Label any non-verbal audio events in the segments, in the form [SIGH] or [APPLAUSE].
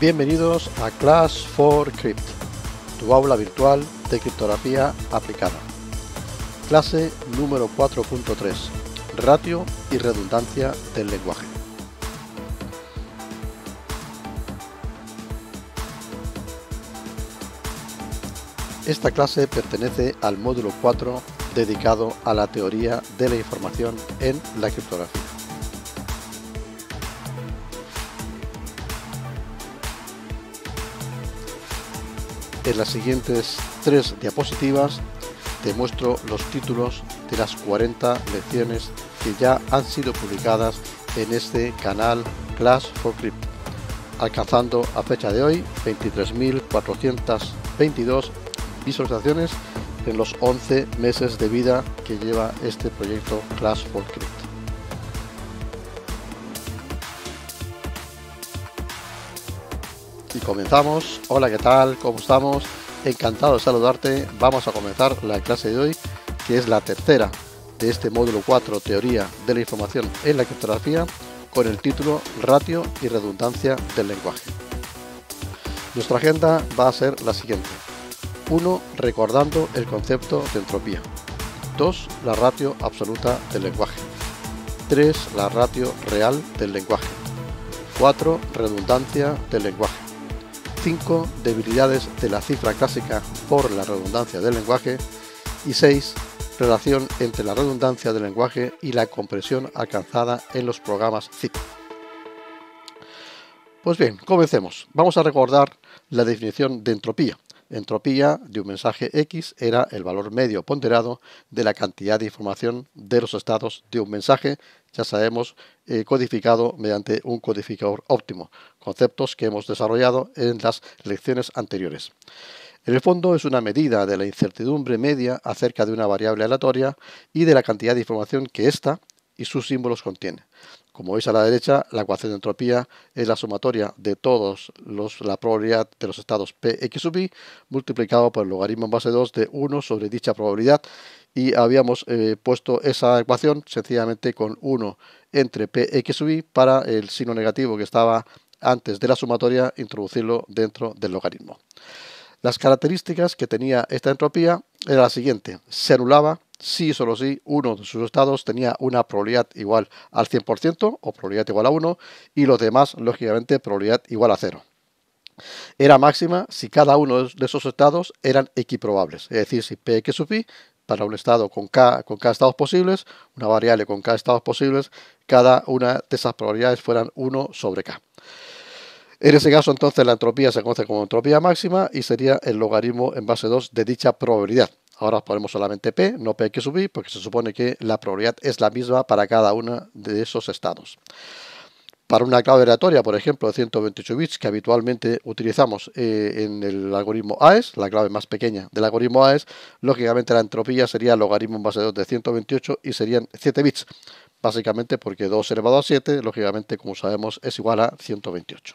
Bienvenidos a Class 4 Crypt, tu aula virtual de criptografía aplicada. Clase número 4.3, ratio y redundancia del lenguaje. Esta clase pertenece al módulo 4 dedicado a la teoría de la información en la criptografía. En las siguientes tres diapositivas te muestro los títulos de las 40 lecciones que ya han sido publicadas en este canal Class for Crypto, alcanzando a fecha de hoy 23.422 visualizaciones en los 11 meses de vida que lleva este proyecto Class for Crypto. y comenzamos. Hola, ¿qué tal? ¿Cómo estamos? Encantado de saludarte. Vamos a comenzar la clase de hoy, que es la tercera de este módulo 4, Teoría de la Información en la Criptografía, con el título Ratio y Redundancia del Lenguaje. Nuestra agenda va a ser la siguiente. 1. Recordando el concepto de entropía. 2. La ratio absoluta del lenguaje. 3. La ratio real del lenguaje. 4. Redundancia del lenguaje. 5 debilidades de la cifra clásica por la redundancia del lenguaje y 6 relación entre la redundancia del lenguaje y la compresión alcanzada en los programas ZIP. Pues bien, comencemos. Vamos a recordar la definición de entropía, Entropía de un mensaje X era el valor medio ponderado de la cantidad de información de los estados de un mensaje, ya sabemos, eh, codificado mediante un codificador óptimo, conceptos que hemos desarrollado en las lecciones anteriores. En el fondo es una medida de la incertidumbre media acerca de una variable aleatoria y de la cantidad de información que ésta y sus símbolos contiene. Como veis a la derecha, la ecuación de entropía es la sumatoria de todos los, la probabilidad de los estados Px sub i multiplicado por el logaritmo en base 2 de 1 sobre dicha probabilidad y habíamos eh, puesto esa ecuación sencillamente con 1 entre X sub i para el signo negativo que estaba antes de la sumatoria introducirlo dentro del logaritmo. Las características que tenía esta entropía era la siguiente, se anulaba sí solo si, uno de sus estados tenía una probabilidad igual al 100% o probabilidad igual a 1 y los demás, lógicamente, probabilidad igual a 0. Era máxima si cada uno de esos estados eran equiprobables, es decir, si PX sub i para un estado con K, con K estados posibles, una variable con K estados posibles, cada una de esas probabilidades fueran 1 sobre K. En ese caso, entonces, la entropía se conoce como entropía máxima y sería el logaritmo en base 2 de dicha probabilidad. Ahora ponemos solamente P, no P que subir, porque se supone que la probabilidad es la misma para cada uno de esos estados. Para una clave aleatoria, por ejemplo, de 128 bits, que habitualmente utilizamos eh, en el algoritmo AES, la clave más pequeña del algoritmo AES, lógicamente la entropía sería el logaritmo base 2 de 128 y serían 7 bits, básicamente porque 2 elevado a 7, lógicamente, como sabemos, es igual a 128.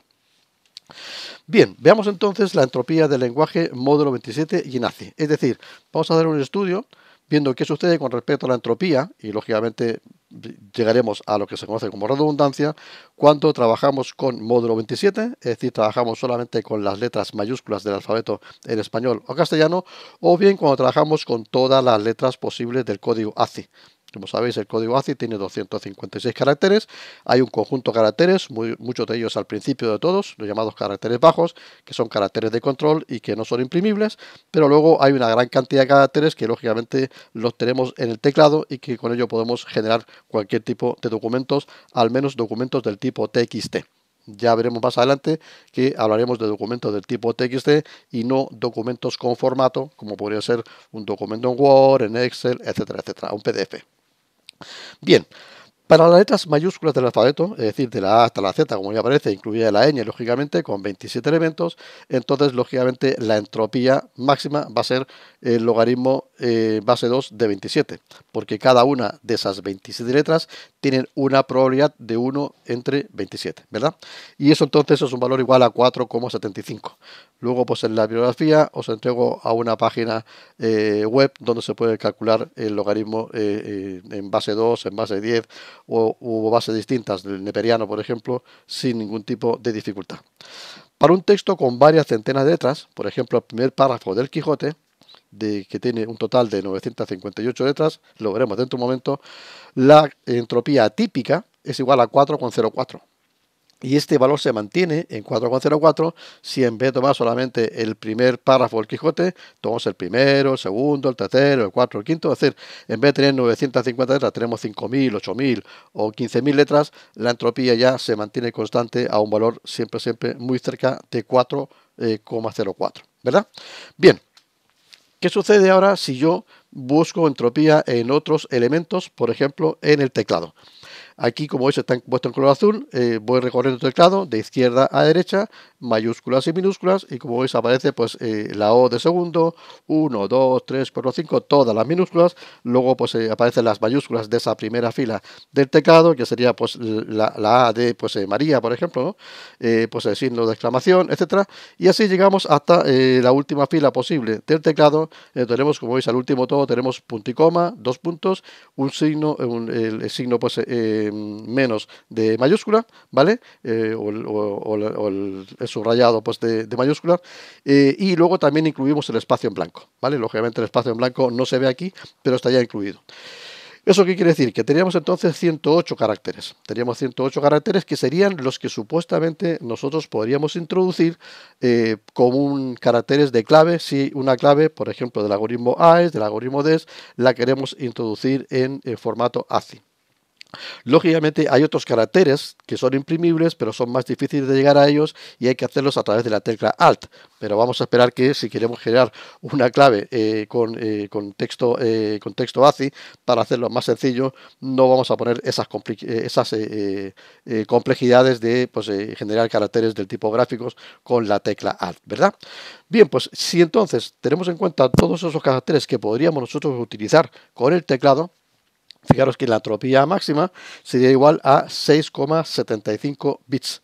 Bien, veamos entonces la entropía del lenguaje módulo 27 y ACI. Es decir, vamos a hacer un estudio viendo qué sucede con respecto a la entropía y lógicamente llegaremos a lo que se conoce como redundancia cuando trabajamos con módulo 27, es decir, trabajamos solamente con las letras mayúsculas del alfabeto en español o castellano, o bien cuando trabajamos con todas las letras posibles del código ACI. Como sabéis, el código ACI tiene 256 caracteres. Hay un conjunto de caracteres, muchos de ellos al principio de todos, los llamados caracteres bajos, que son caracteres de control y que no son imprimibles, pero luego hay una gran cantidad de caracteres que lógicamente los tenemos en el teclado y que con ello podemos generar cualquier tipo de documentos, al menos documentos del tipo TXT. Ya veremos más adelante que hablaremos de documentos del tipo TXT y no documentos con formato, como podría ser un documento en Word, en Excel, etcétera, etcétera, un PDF. Bien, para las letras mayúsculas del alfabeto, es decir, de la A hasta la Z, como ya aparece, incluida la ñ, lógicamente, con 27 elementos, entonces, lógicamente, la entropía máxima va a ser el logaritmo eh, base 2 de 27, porque cada una de esas 27 letras tiene una probabilidad de 1 entre 27, ¿verdad? Y eso entonces es un valor igual a 4,75. Luego, pues en la bibliografía os entrego a una página eh, web donde se puede calcular el logaritmo eh, en base 2, en base 10 o, o bases distintas del neperiano, por ejemplo, sin ningún tipo de dificultad. Para un texto con varias centenas de letras, por ejemplo el primer párrafo del Quijote, de que tiene un total de 958 letras, lo veremos dentro de un momento, la entropía típica es igual a 4,04. Y este valor se mantiene en 4,04 si en vez de tomar solamente el primer párrafo del Quijote, tomamos el primero, el segundo, el tercero, el cuarto, el quinto. Es decir, en vez de tener 950 letras, tenemos 5.000, 8.000 o 15.000 letras. La entropía ya se mantiene constante a un valor siempre, siempre muy cerca de 4,04. Eh, ¿Verdad? Bien. ¿Qué sucede ahora si yo busco entropía en otros elementos, por ejemplo, en el teclado? Aquí, como veis está puesto en color azul, eh, voy recorriendo el teclado de izquierda a derecha, mayúsculas y minúsculas, y como veis aparece pues eh, la O de segundo, 1, 2, 3, 4, 5, todas las minúsculas, luego pues eh, aparecen las mayúsculas de esa primera fila del teclado, que sería pues la, A de pues María, por ejemplo, pues el signo de exclamación, etcétera, y así llegamos hasta la última fila posible del teclado, tenemos como veis al último todo, tenemos punto y coma, dos puntos, un signo, el, signo pues menos de mayúscula, ¿vale? Eh, o, el, subrayado pues, de, mayúscula. Eh, y luego también incluimos el espacio en blanco, ¿vale? Lógicamente el espacio en blanco no se ve aquí, pero está ya incluido. ¿Eso qué quiere decir? Que teníamos entonces 108 caracteres. Teníamos 108 caracteres que serían los que supuestamente nosotros podríamos introducir eh, como caracteres de clave si una clave, por ejemplo, del algoritmo AES, del algoritmo DES, la queremos introducir en, en formato ACI. Lógicamente hay otros caracteres que son imprimibles, pero son más difíciles de llegar a ellos y hay que hacerlos a través de la tecla Alt. Pero vamos a esperar que si queremos generar una clave eh, con, eh, con, texto, eh, ACI para hacerlo más sencillo, no vamos a poner esas, esas complejidades de pues, generar caracteres del tipo gráficos con la tecla Alt, ¿verdad? Bien, pues si entonces tenemos en cuenta todos esos caracteres que podríamos nosotros utilizar con el teclado, Fijaros que la entropía máxima sería igual a 6,75 bits.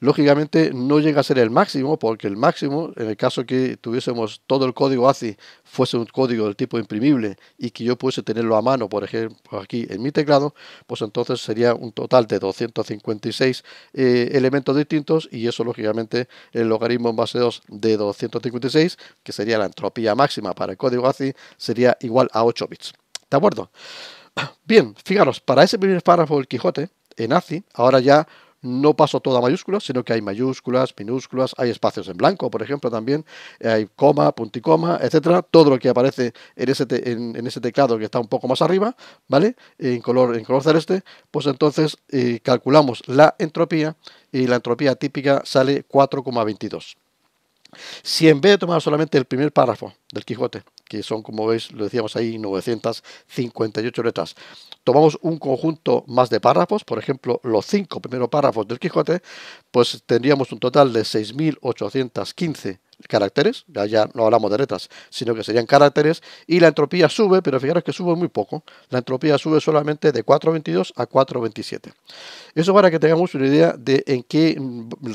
Lógicamente no llega a ser el máximo, porque el máximo, en el caso que tuviésemos todo el código ACI fuese un código del tipo imprimible y que yo pudiese tenerlo a mano, por ejemplo, aquí en mi teclado, pues entonces sería un total de 256 eh, elementos distintos y eso lógicamente el logaritmo en base 2 de 256, que sería la entropía máxima para el código ACI, sería igual a 8 bits. ¿De acuerdo? Bien, fijaros, para ese primer párrafo del Quijote, en ACI, ahora ya no paso toda mayúscula, sino que hay mayúsculas, minúsculas, hay espacios en blanco, por ejemplo, también, eh, hay coma, punticoma, etcétera, todo lo que aparece en ese, teclado que está un poco más arriba, ¿vale? En color, en celeste, pues entonces eh, calculamos la entropía y la entropía típica sale 4,22. Si en vez de tomar solamente el primer párrafo del Quijote, que son, como veis, lo decíamos ahí, 958 letras. Tomamos un conjunto más de párrafos, por ejemplo, los cinco primeros párrafos del Quijote, pues tendríamos un total de 6.815 caracteres, ya, no hablamos de letras, sino que serían caracteres, y la entropía sube, pero fijaros que sube muy poco, la entropía sube solamente de 4.22 a 4.27. Eso para que tengamos una idea de en qué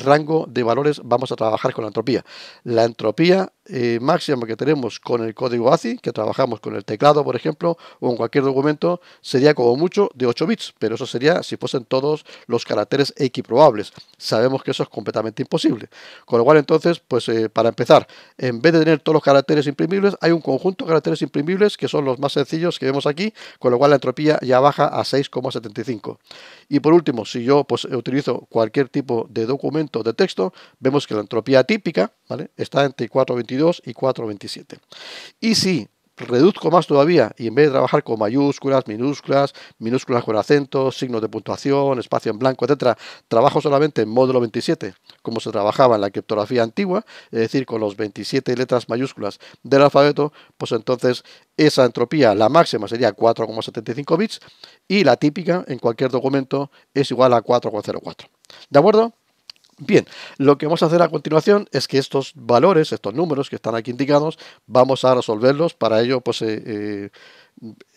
rango de valores vamos a trabajar con la entropía. La entropía eh, máximo que tenemos con el código ACI, que trabajamos con el teclado, por ejemplo, o en cualquier documento, sería como mucho de 8 bits, pero eso sería si fuesen todos los caracteres equiprobables. Sabemos que eso es completamente imposible. Con lo cual, entonces, pues eh, para empezar, en vez de tener todos los caracteres imprimibles, hay un conjunto de caracteres imprimibles que son los más sencillos que vemos aquí, con lo cual la entropía ya baja a 6,75. Y por último, si yo pues, utilizo cualquier tipo de documento de texto, vemos que la entropía típica ¿vale? está entre 4,25 y 4.27. Y si reduzco más todavía y en vez de trabajar con mayúsculas, minúsculas, minúsculas con acentos, signos de puntuación, espacio en blanco, etcétera, trabajo solamente en módulo 27, como se trabajaba en la criptografía antigua, es decir, con los 27 letras mayúsculas del alfabeto, pues entonces esa entropía, la máxima sería 4,75 bits y la típica en cualquier documento es igual a 4,04. ¿De acuerdo? Bien, lo que vamos a hacer a continuación es que estos valores, estos números que están aquí indicados, vamos a resolverlos para ello pues eh, eh,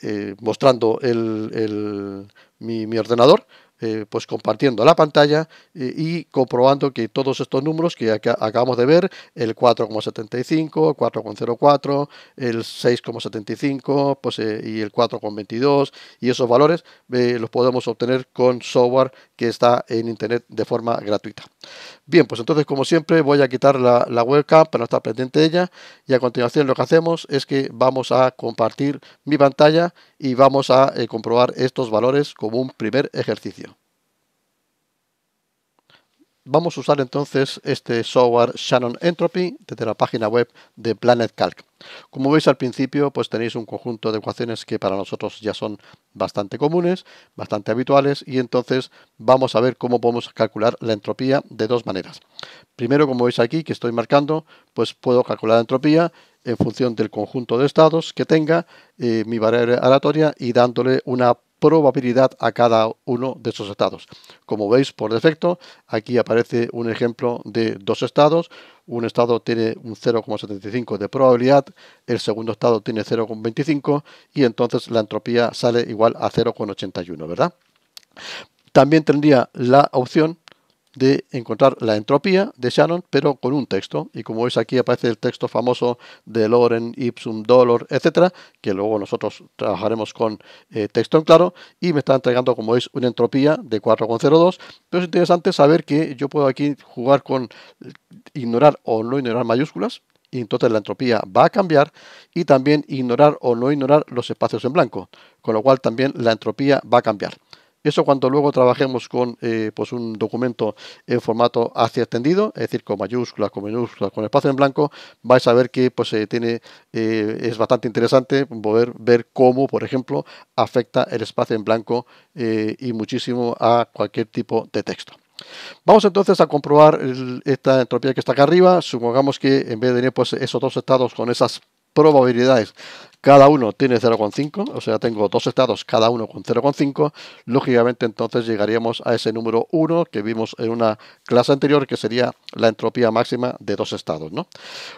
eh, mostrando el, mi ordenador eh, pues compartiendo la pantalla eh, y comprobando que todos estos números que acabamos de ver, el 4,75, 4,04, el 6,75 pues, eh, y el 4,22 y esos valores los podemos obtener con software que está en Internet de forma gratuita. Bien, pues entonces como siempre voy a quitar la, webcam para no estar pendiente de ella y a continuación lo que hacemos es que vamos a compartir mi pantalla y vamos a eh, comprobar estos valores como un primer ejercicio vamos a usar entonces este software Shannon Entropy desde la página web de Planet Calc. Como veis al principio, pues tenéis un conjunto de ecuaciones que para nosotros ya son bastante comunes, bastante habituales, y entonces vamos a ver cómo podemos calcular la entropía de dos maneras. Primero, como veis aquí que estoy marcando, pues puedo calcular la entropía en función del conjunto de estados que tenga eh, mi variable aleatoria y dándole una probabilidad a cada uno de esos estados. Como veis, por defecto, aquí aparece un ejemplo de dos estados. Un estado tiene un 0,75 de probabilidad, el segundo estado tiene 0,25 y entonces la entropía sale igual a 0,81, ¿verdad? También tendría la opción de encontrar la entropía de Shannon, pero con un texto. Y como veis aquí aparece el texto famoso de Loren, Ipsum, Dolor, etcétera, que luego nosotros trabajaremos con eh, texto en claro. Y me está entregando, como veis, una entropía de 4,02. Pero es interesante saber que yo puedo aquí jugar con ignorar o no ignorar mayúsculas y entonces la entropía va a cambiar y también ignorar o no ignorar los espacios en blanco, con lo cual también la entropía va a cambiar. Eso cuando luego trabajemos con eh, pues un documento en formato hacia extendido, es decir, con mayúsculas, con minúsculas, con espacio en blanco, vais a ver que pues, eh, tiene, eh, es bastante interesante poder ver cómo, por ejemplo, afecta el espacio en blanco y muchísimo a cualquier tipo de texto. Vamos entonces a comprobar esta entropía que está acá arriba. Supongamos que en vez de tener pues, esos dos estados con esas probabilidades. Cada uno tiene 0,5, o sea, tengo dos estados, cada uno con 0,5. Lógicamente, entonces llegaríamos a ese número 1 que vimos en una clase anterior, que sería la entropía máxima de dos estados. ¿no?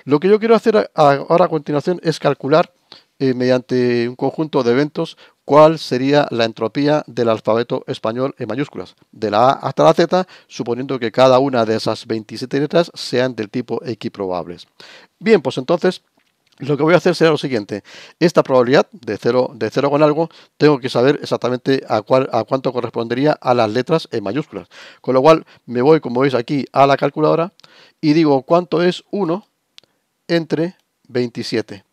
Lo que yo quiero hacer ahora a continuación es calcular eh, mediante un conjunto de eventos cuál sería la entropía del alfabeto español en mayúsculas, de la A hasta la Z, suponiendo que cada una de esas 27 letras sean del tipo equiprobables. Bien, pues entonces lo que voy a hacer será lo siguiente. Esta probabilidad de 0 de cero con algo, tengo que saber exactamente a, cuál, a cuánto correspondería a las letras en mayúsculas. Con lo cual me voy, como veis aquí, a la calculadora y digo cuánto es 1 entre 27.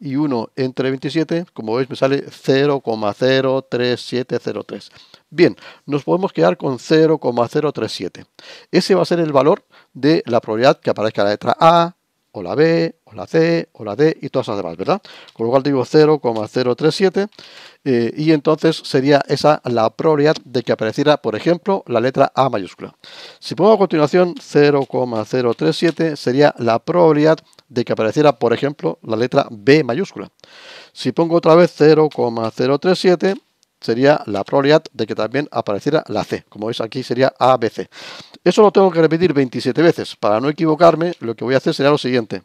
Y 1 entre 27, como veis, me sale 0,03703. Bien, nos podemos quedar con 0,037. Ese va a ser el valor de la probabilidad que aparezca la letra A, o la B, o la C, o la D y todas las demás, ¿verdad? Con lo cual digo 0,037 eh, y entonces sería esa la probabilidad de que apareciera, por ejemplo, la letra A mayúscula. Si pongo a continuación 0,037 sería la probabilidad de que apareciera, por ejemplo, la letra B mayúscula. Si pongo otra vez 0,037 sería la probabilidad de que también apareciera la C. Como veis aquí sería ABC. Eso lo tengo que repetir 27 veces. Para no equivocarme, lo que voy a hacer será lo siguiente.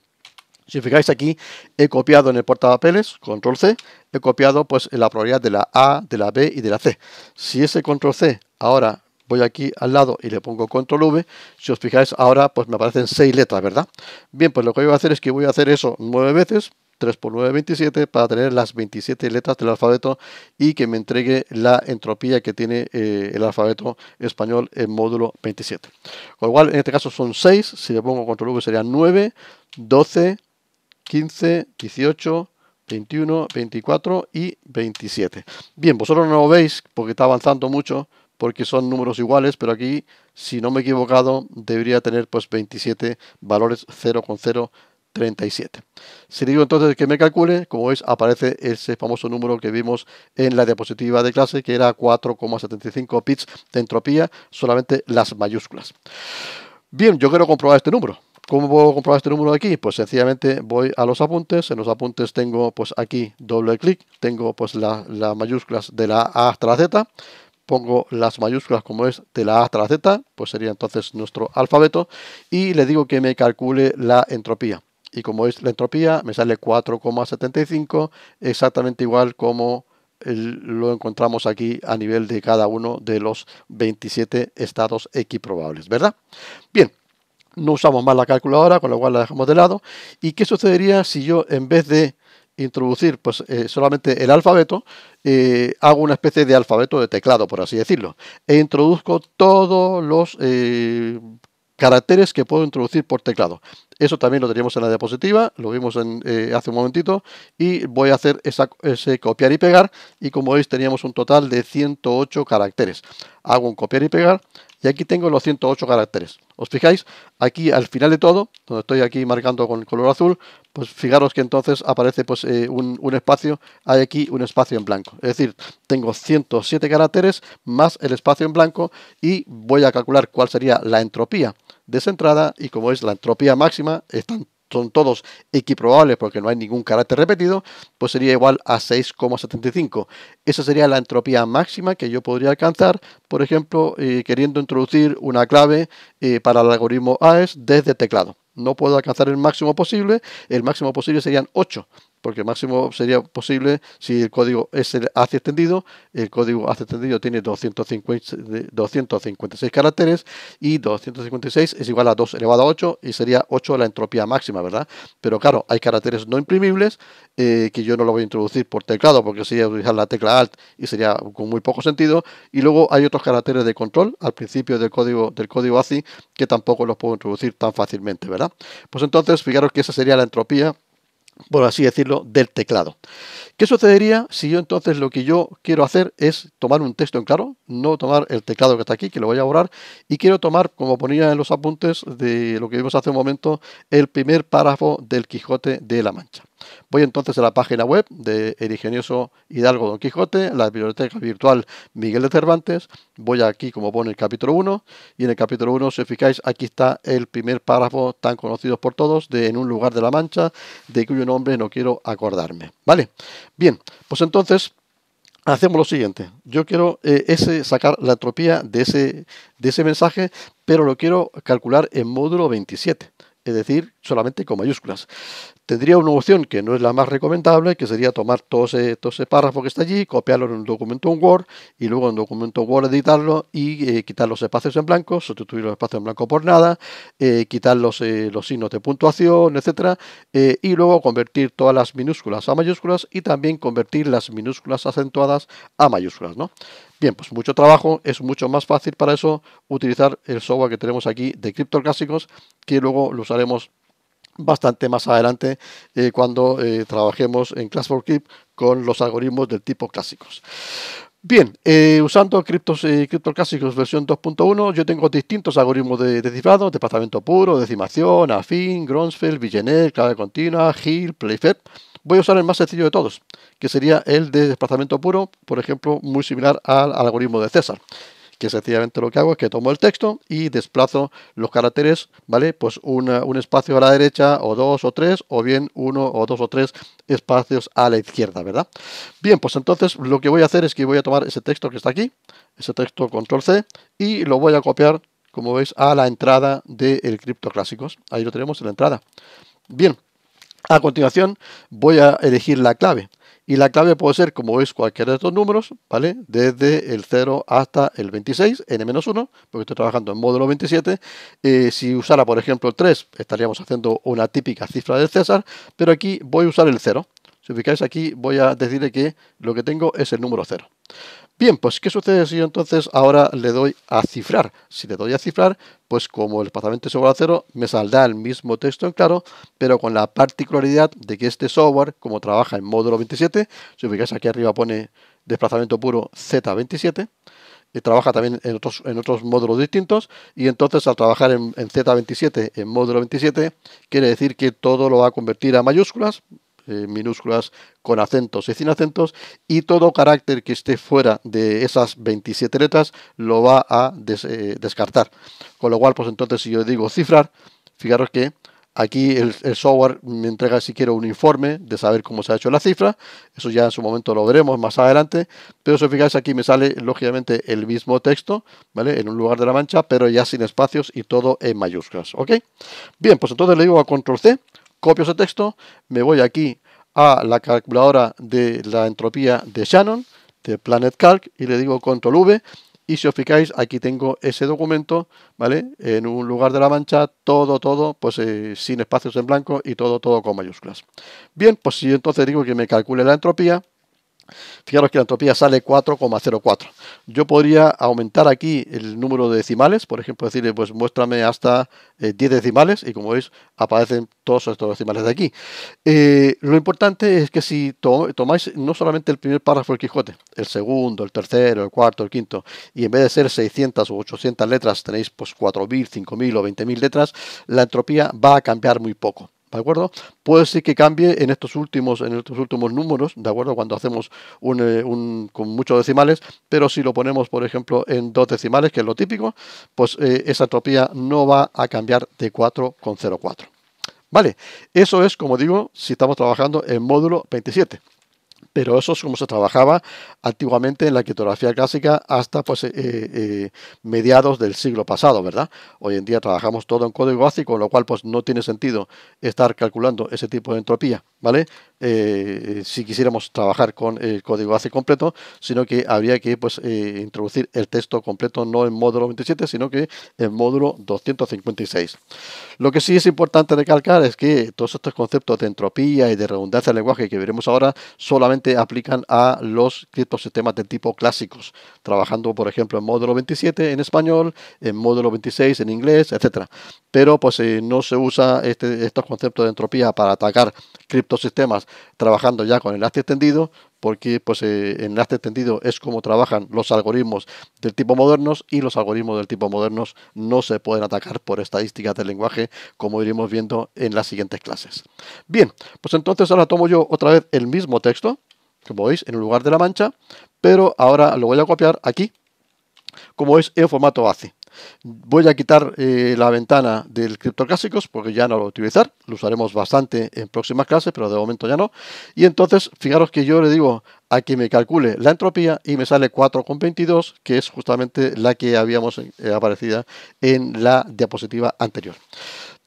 Si os fijáis aquí, he copiado en el portapapeles, control C, he copiado pues la probabilidad de la A, de la B y de la C. Si ese control C ahora voy aquí al lado y le pongo control V, si os fijáis ahora pues me aparecen seis letras, ¿verdad? Bien, pues lo que voy a hacer es que voy a hacer eso nueve veces, 3 por 9, 27, para tener las 27 letras del alfabeto y que me entregue la entropía que tiene eh, el alfabeto español en módulo 27. Con lo cual, en este caso son 6, si le pongo control V serían 9, 12, 15, 18, 21, 24 y 27. Bien, vosotros no lo veis porque está avanzando mucho, porque son números iguales, pero aquí, si no me he equivocado, debería tener pues 27 valores 0,0 37. Si digo entonces que me calcule, como veis, aparece ese famoso número que vimos en la diapositiva de clase, que era 4,75 bits de entropía, solamente las mayúsculas. Bien, yo quiero comprobar este número. ¿Cómo puedo comprobar este número de aquí? Pues sencillamente voy a los apuntes. En los apuntes tengo pues aquí doble clic. Tengo pues las mayúsculas de la A hasta la Z. Pongo las mayúsculas como es de la A hasta la Z. Pues sería entonces nuestro alfabeto. Y le digo que me calcule la entropía y como es la entropía, me sale 4,75, exactamente igual como lo encontramos aquí a nivel de cada uno de los 27 estados equiprobables, ¿verdad? Bien, no usamos más la calculadora, con lo cual la dejamos de lado. ¿Y qué sucedería si yo en vez de introducir pues, eh, solamente el alfabeto, eh, hago una especie de alfabeto de teclado, por así decirlo, e introduzco todos los eh, caracteres que puedo introducir por teclado. Eso también lo teníamos en la diapositiva, lo vimos en, eh, hace un momentito y voy a hacer ese copiar y pegar y como veis teníamos un total de 108 caracteres. Hago un copiar y pegar y aquí tengo los 108 caracteres. ¿Os fijáis? Aquí al final de todo, donde estoy aquí marcando con el color azul, pues fijaros que entonces aparece pues, eh, un, espacio, hay aquí un espacio en blanco. Es decir, tengo 107 caracteres más el espacio en blanco y voy a calcular cuál sería la entropía Desentrada, y como es la entropía máxima, están, son todos equiprobables porque no hay ningún carácter repetido, pues sería igual a 6,75. Esa sería la entropía máxima que yo podría alcanzar, por ejemplo, eh, queriendo introducir una clave eh, para el algoritmo AES desde teclado. No puedo alcanzar el máximo posible, el máximo posible serían 8 porque máximo sería posible si el código es el ACI extendido, el código ACI extendido tiene 256 caracteres y 256 es igual a 2 elevado a 8 y sería 8 la entropía máxima, ¿verdad? Pero claro, hay caracteres no imprimibles eh, que yo no lo voy a introducir por teclado porque sería utilizar la tecla Alt y sería con muy poco sentido y luego hay otros caracteres de control al principio del código del código ACI que tampoco los puedo introducir tan fácilmente, ¿verdad? Pues entonces, fijaros que esa sería la entropía por así decirlo, del teclado. ¿Qué sucedería si yo entonces lo que yo quiero hacer es tomar un texto en claro, no tomar el teclado que está aquí, que lo voy a borrar, y quiero tomar, como ponía en los apuntes de lo que vimos hace un momento, el primer párrafo del Quijote de la Mancha? Voy entonces a la página web de El Ingenioso Hidalgo Don Quijote, la biblioteca virtual Miguel de Cervantes. Voy aquí, como pone el capítulo 1, y en el capítulo 1, si os fijáis, aquí está el primer párrafo tan conocido por todos de En un lugar de la Mancha, de cuyo nombre no quiero acordarme. ¿Vale? Bien, pues entonces hacemos lo siguiente. Yo quiero eh, ese, sacar la entropía de ese, de ese mensaje, pero lo quiero calcular en módulo 27. Es decir, solamente con mayúsculas tendría una opción que no es la más recomendable, que sería tomar todo e-, ese, párrafo que está allí, copiarlo en un documento Word y luego en un documento Word editarlo y eh, quitar los espacios en blanco, sustituir los espacios en blanco por nada, eh, quitar eh, los, signos de puntuación, etcétera, y luego convertir todas las minúsculas a mayúsculas y también convertir las minúsculas acentuadas a mayúsculas, ¿no? Bien, pues mucho trabajo, es mucho más fácil para eso utilizar el software que tenemos aquí de cripto Clásicos, que luego lo usaremos bastante más adelante eh, cuando eh, trabajemos en Class for Keep con los algoritmos del tipo clásicos. Bien, eh, usando criptos, criptos clásicos versión 2.1, yo tengo distintos algoritmos de, cifrado, desplazamiento puro, decimación, afín, Gronsfeld, Villeneuve, clave continua, Hill, Playfair. Voy a usar el más sencillo de todos, que sería el de desplazamiento puro, por ejemplo, muy similar al algoritmo de César, que sencillamente lo que hago es que tomo el texto y desplazo los caracteres, ¿vale? Pues eh, un espacio a la derecha o dos o tres, o bien uno o dos o tres espacios a la izquierda, ¿verdad? Bien, pues entonces lo que voy a hacer es que voy a tomar ese texto que está aquí, ese texto control C, y lo voy a copiar, como veis, a la entrada del de cripto clásicos. Ahí lo tenemos en la entrada. Bien, a continuación voy a elegir la clave. Y la clave puede ser, como es cualquiera de estos números, ¿vale? Desde el 0 hasta el 26, n-1, porque estoy trabajando en módulo 27. Eh, si usara, por ejemplo, el 3, estaríamos haciendo una típica cifra del César, pero aquí voy a usar el 0. Si os fijáis aquí, voy a decirle que lo que tengo es el número 0. Bien, pues ¿qué sucede si yo entonces ahora le doy a cifrar? Si le doy a cifrar, pues como el desplazamiento es igual a cero, me saldrá el mismo texto en claro, pero con la particularidad de que este software, como trabaja en módulo 27, si ubicáis aquí arriba pone desplazamiento puro Z27, y trabaja también en otros, en otros módulos distintos y entonces al trabajar en, en, Z27, en módulo 27, quiere decir que todo lo va a convertir a mayúsculas, eh, minúsculas con acentos y sin acentos y todo carácter que esté fuera de esas 27 letras lo va a eh, descartar. Con lo cual, pues entonces si yo digo cifrar, fijaros que Aquí el, software me entrega, si quiero, un informe de saber cómo se ha hecho la cifra. Eso ya en su momento lo veremos más adelante. Pero si os fijáis, aquí me sale, lógicamente, el mismo texto, ¿vale? En un lugar de la mancha, pero ya sin espacios y todo en mayúsculas, ¿ok? Bien, pues entonces le digo a control C copio ese texto, me voy aquí a la calculadora de la entropía de Shannon, de Planet Calc, y le digo control V, y si os fijáis, aquí tengo ese documento, ¿vale? En un lugar de la mancha, todo, todo, pues eh, sin espacios en blanco y todo, todo con mayúsculas. Bien, pues si entonces digo que me calcule la entropía, Fijaros que la entropía sale 4,04. Yo podría aumentar aquí el número de decimales, por ejemplo, decirle, pues muéstrame hasta 10 eh, decimales, y como veis, aparecen todos estos decimales de aquí. Eh, lo importante es que si tomáis no solamente el primer párrafo del Quijote, el segundo, el tercero, el cuarto, el quinto, y en vez de ser 600 o 800 letras, tenéis pues 4.000, 5.000 o 20.000 letras, la entropía va a cambiar muy poco. ¿de acuerdo? Puede ser que cambie en estos últimos, en estos últimos números, ¿de acuerdo? Cuando hacemos eh, con muchos decimales, pero si lo ponemos, por ejemplo, en dos decimales, que es lo típico, pues eh, esa entropía no va a cambiar de 4,04. ¿Vale? Eso es, como digo, si estamos trabajando en módulo 27 pero eso es como se trabajaba antiguamente en la criptografía clásica hasta pues, eh, eh, mediados del siglo pasado, ¿verdad? Hoy en día trabajamos todo en código básico, con lo cual pues, no tiene sentido estar calculando ese tipo de entropía ¿vale? Eh, eh, si quisiéramos trabajar con el código base completo, sino que habría que pues, eh, introducir el texto completo no en módulo 27, sino que en módulo 256. Lo que sí es importante recalcar es que todos estos conceptos de entropía y de redundancia del lenguaje que veremos ahora solamente aplican a los criptosistemas de tipo clásicos, trabajando por ejemplo en módulo 27 en español, en módulo 26 en inglés, etcétera. Pero pues no se usa este, estos conceptos de entropía para atacar cripto sistemas trabajando ya con enlace extendido, porque pues, eh, el enlace extendido es como trabajan los algoritmos del tipo modernos y los algoritmos del tipo modernos no se pueden atacar por estadísticas del lenguaje, como iremos viendo en las siguientes clases. Bien, pues entonces ahora tomo yo otra vez el mismo texto, como veis, en lugar de la mancha, pero ahora lo voy a copiar aquí, como es en formato ACI. Voy a quitar eh, la ventana del criptoclásicos porque ya no lo voy a utilizar. Lo usaremos bastante en próximas clases, pero de momento ya no. Y entonces, fijaros que yo le digo a que me calcule la entropía y me sale 4,22, que es justamente la que habíamos eh, aparecida en la diapositiva anterior.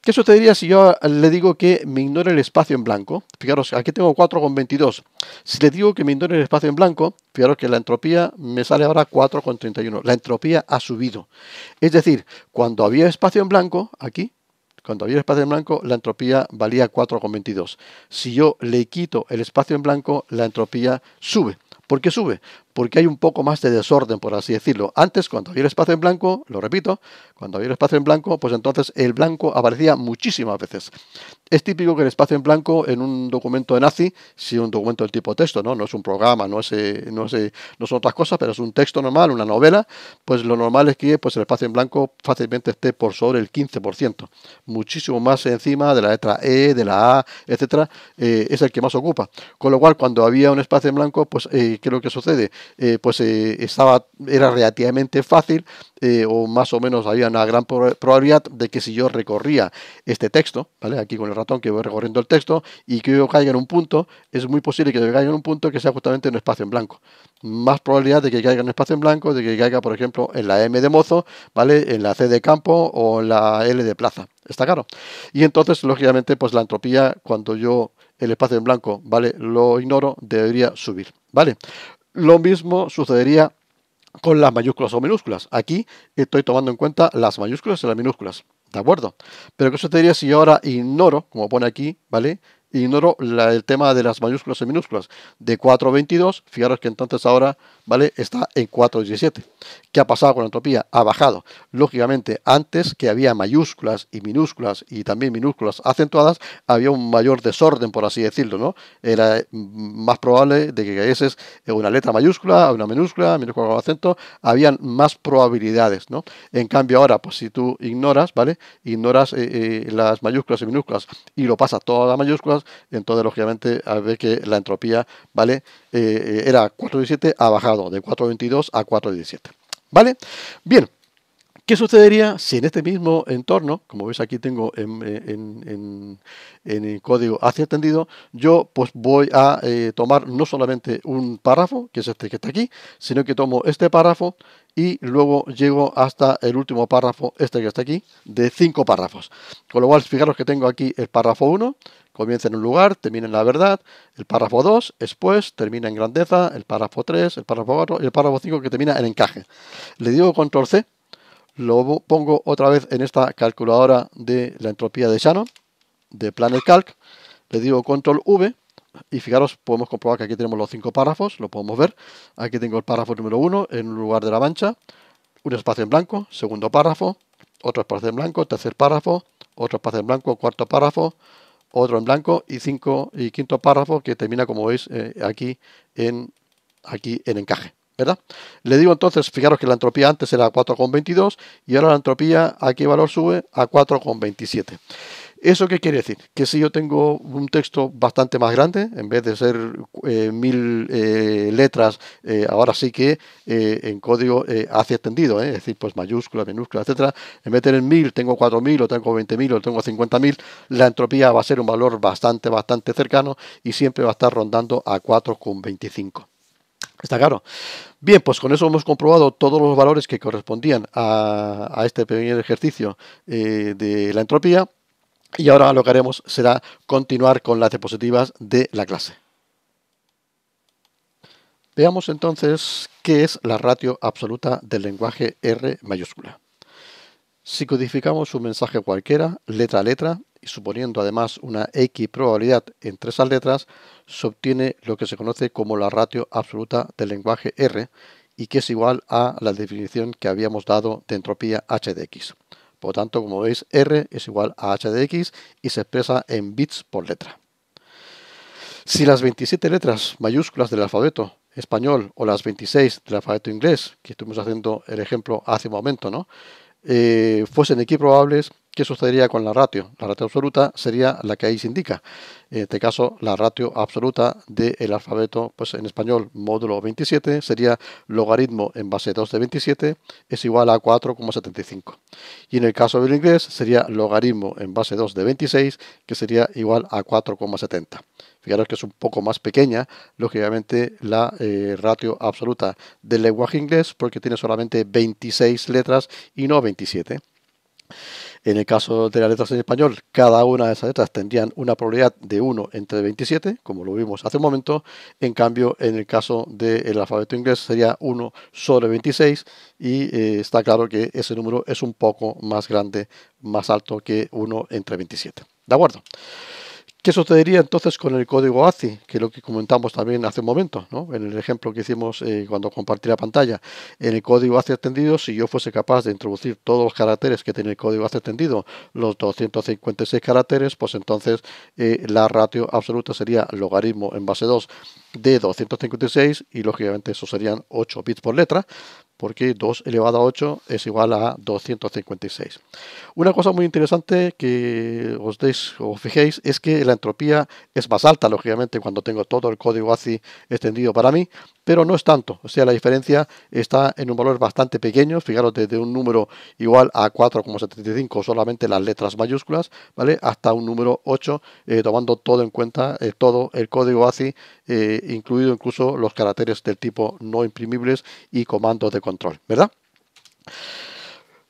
¿Qué sucedería si yo le digo que me ignore el espacio en blanco? Fijaros, aquí tengo 4,22. Si le digo que me ignore el espacio en blanco, fijaros que la entropía me sale ahora 4,31. La entropía ha subido. Es decir, cuando había espacio en blanco, aquí, cuando había espacio en blanco, la entropía valía 4,22. Si yo le quito el espacio en blanco, la entropía sube. ¿Por qué sube? porque hay un poco más de desorden, por así decirlo. Antes, cuando había el espacio en blanco, lo repito, cuando había el espacio en blanco, pues entonces el blanco aparecía muchísimas veces es típico que el espacio en blanco en un documento de nazi, si un documento del tipo texto, ¿no? No es un programa, no es, eh, no, eh, no son otras cosas, pero es un texto normal, una novela, pues lo normal es que pues, el espacio en blanco fácilmente esté por sobre el 15%, muchísimo más encima de la letra E, de la A, etcétera, eh, es el que más ocupa. Con lo cual, cuando había un espacio en blanco, pues, ¿qué es lo que sucede? pues estaba, era relativamente fácil eh, o más o menos había una gran probabilidad de que si yo recorría este texto, ¿vale? Aquí con el ratón que voy recorriendo el texto y que yo caiga en un punto, es muy posible que yo caiga en un punto que sea justamente un espacio en blanco. Más probabilidad de que caiga en un espacio en blanco, de que caiga, por ejemplo, en la M de mozo, ¿vale? En la C de campo o en la L de plaza. Está claro. Y entonces, lógicamente, pues la entropía, cuando yo el espacio en blanco, ¿vale? Lo ignoro, debería subir, ¿vale? Lo mismo sucedería con las mayúsculas o minúsculas. Aquí estoy tomando en cuenta las mayúsculas y las minúsculas. ¿De acuerdo? Pero ¿qué diría si yo ahora ignoro, como pone aquí, ¿vale? Ignoro el tema de las mayúsculas y minúsculas de 4 a 22. Fijaros que entonces ahora ¿vale? Está en 4.17. ¿Qué ha pasado con la entropía? Ha bajado. Lógicamente, antes que había mayúsculas y minúsculas y también minúsculas acentuadas, había un mayor desorden, por así decirlo, ¿no? Era mm, más probable de que cayese una letra mayúscula, una minúscula, minúscula con acento, habían más probabilidades, ¿no? En cambio, ahora, pues si tú ignoras, ¿vale? Ignoras eh, eh, las mayúsculas y minúsculas y lo pasas todas las mayúsculas, entonces, lógicamente, a ver que la entropía, ¿vale? Eh, eh, era 4.17, ha bajado de 4.22 a 4.17. ¿Vale? Bien. ¿Qué sucedería si en este mismo entorno, como veis aquí tengo en, en, el código hacia extendido, yo pues voy a eh, tomar no solamente un párrafo, que es este que está aquí, sino que tomo este párrafo y luego llego hasta el último párrafo, este que está aquí, de cinco párrafos. Con lo cual, fijaros que tengo aquí el párrafo 1, Comienza en un lugar, termina en la verdad. El párrafo 2, después, termina en grandeza. El párrafo 3, el párrafo 4 y el párrafo 5 que termina en encaje. Le digo control C, lo pongo otra vez en esta calculadora de la entropía de Shannon, de Planet Calc. Le digo control V y fijaros, podemos comprobar que aquí tenemos los cinco párrafos, lo podemos ver. Aquí tengo el párrafo número 1 en un lugar de la mancha, un espacio en blanco, segundo párrafo, otro espacio en blanco, tercer párrafo, otro espacio en blanco, cuarto párrafo, otro en blanco y, cinco, y quinto párrafo que termina, como veis, eh, aquí, en, aquí en encaje. ¿verdad? Le digo entonces, fijaros que la entropía antes era 4,22 y ahora la entropía, ¿a qué valor sube? A 4,27. ¿Eso qué quiere decir? Que si yo tengo un texto bastante más grande, en vez de ser eh, mil eh, letras, eh, ahora sí que en código hacia extendido, es decir, pues mayúsculas, minúsculas, etcétera, en vez de tener mil, tengo cuatro mil, o tengo veinte mil, o tengo cincuenta mil, la entropía va a ser un valor bastante, bastante cercano y siempre va a estar rondando a 4,25. Está claro. Bien, pues con eso hemos comprobado todos los valores que correspondían a, este primer ejercicio de la entropía y ahora lo que haremos será continuar con las diapositivas de la clase. Veamos entonces qué es la ratio absoluta del lenguaje R mayúscula. Si codificamos un mensaje cualquiera, letra a letra, y suponiendo además una X probabilidad entre esas letras, se obtiene lo que se conoce como la ratio absoluta del lenguaje R, y que es igual a la definición que habíamos dado de entropía h de x. Por lo tanto, como veis, R es igual a h de x y se expresa en bits por letra. Si las 27 letras mayúsculas del alfabeto español o las 26 del alfabeto inglés, que estuvimos haciendo el ejemplo hace un momento, ¿no? Eh, fuesen equiprobables, ¿Qué sucedería con la ratio? La ratio absoluta sería la que ahí se indica. En este caso, la ratio absoluta del alfabeto, pues en español, módulo 27, sería logaritmo en base 2 de 27 es igual a 4,75. Y en el caso del inglés, sería logaritmo en base 2 de 26, que sería igual a 4,70. Fijaros que es un poco más pequeña, lógicamente, la eh, ratio absoluta del lenguaje inglés, porque tiene solamente 26 letras y no 27. En el caso de las letras en español, cada una de esas letras tendrían una probabilidad de 1 entre 27, como lo vimos hace un momento. En cambio, en el caso del alfabeto inglés sería 1 sobre 26 y eh, está claro que ese número es un poco más grande, más alto que 1 entre 27. ¿De acuerdo? ¿Qué sucedería entonces con el código ACI? Que es lo que comentamos también hace un momento, en el ejemplo que hicimos eh, cuando compartí la pantalla. En el código ACI extendido, si yo fuese capaz de introducir todos los caracteres que tiene el código ACI extendido, los 256 caracteres, pues entonces eh, la ratio absoluta sería logaritmo en base 2 de 256 y lógicamente eso serían 8 bits por letra, porque 2 elevado a 8 es igual a 256. Una cosa muy interesante que os deis o fijéis es que la entropía es más alta, lógicamente, cuando tengo todo el código ACI extendido para mí, pero no es tanto. O sea, la diferencia está en un valor bastante pequeño. Fijaros, desde un número igual a 4,75, solamente las letras mayúsculas, ¿vale? Hasta un número 8, eh, tomando todo en cuenta, eh, todo el código ACI, eh, incluido incluso los caracteres del tipo no imprimibles y comandos de control, ¿verdad?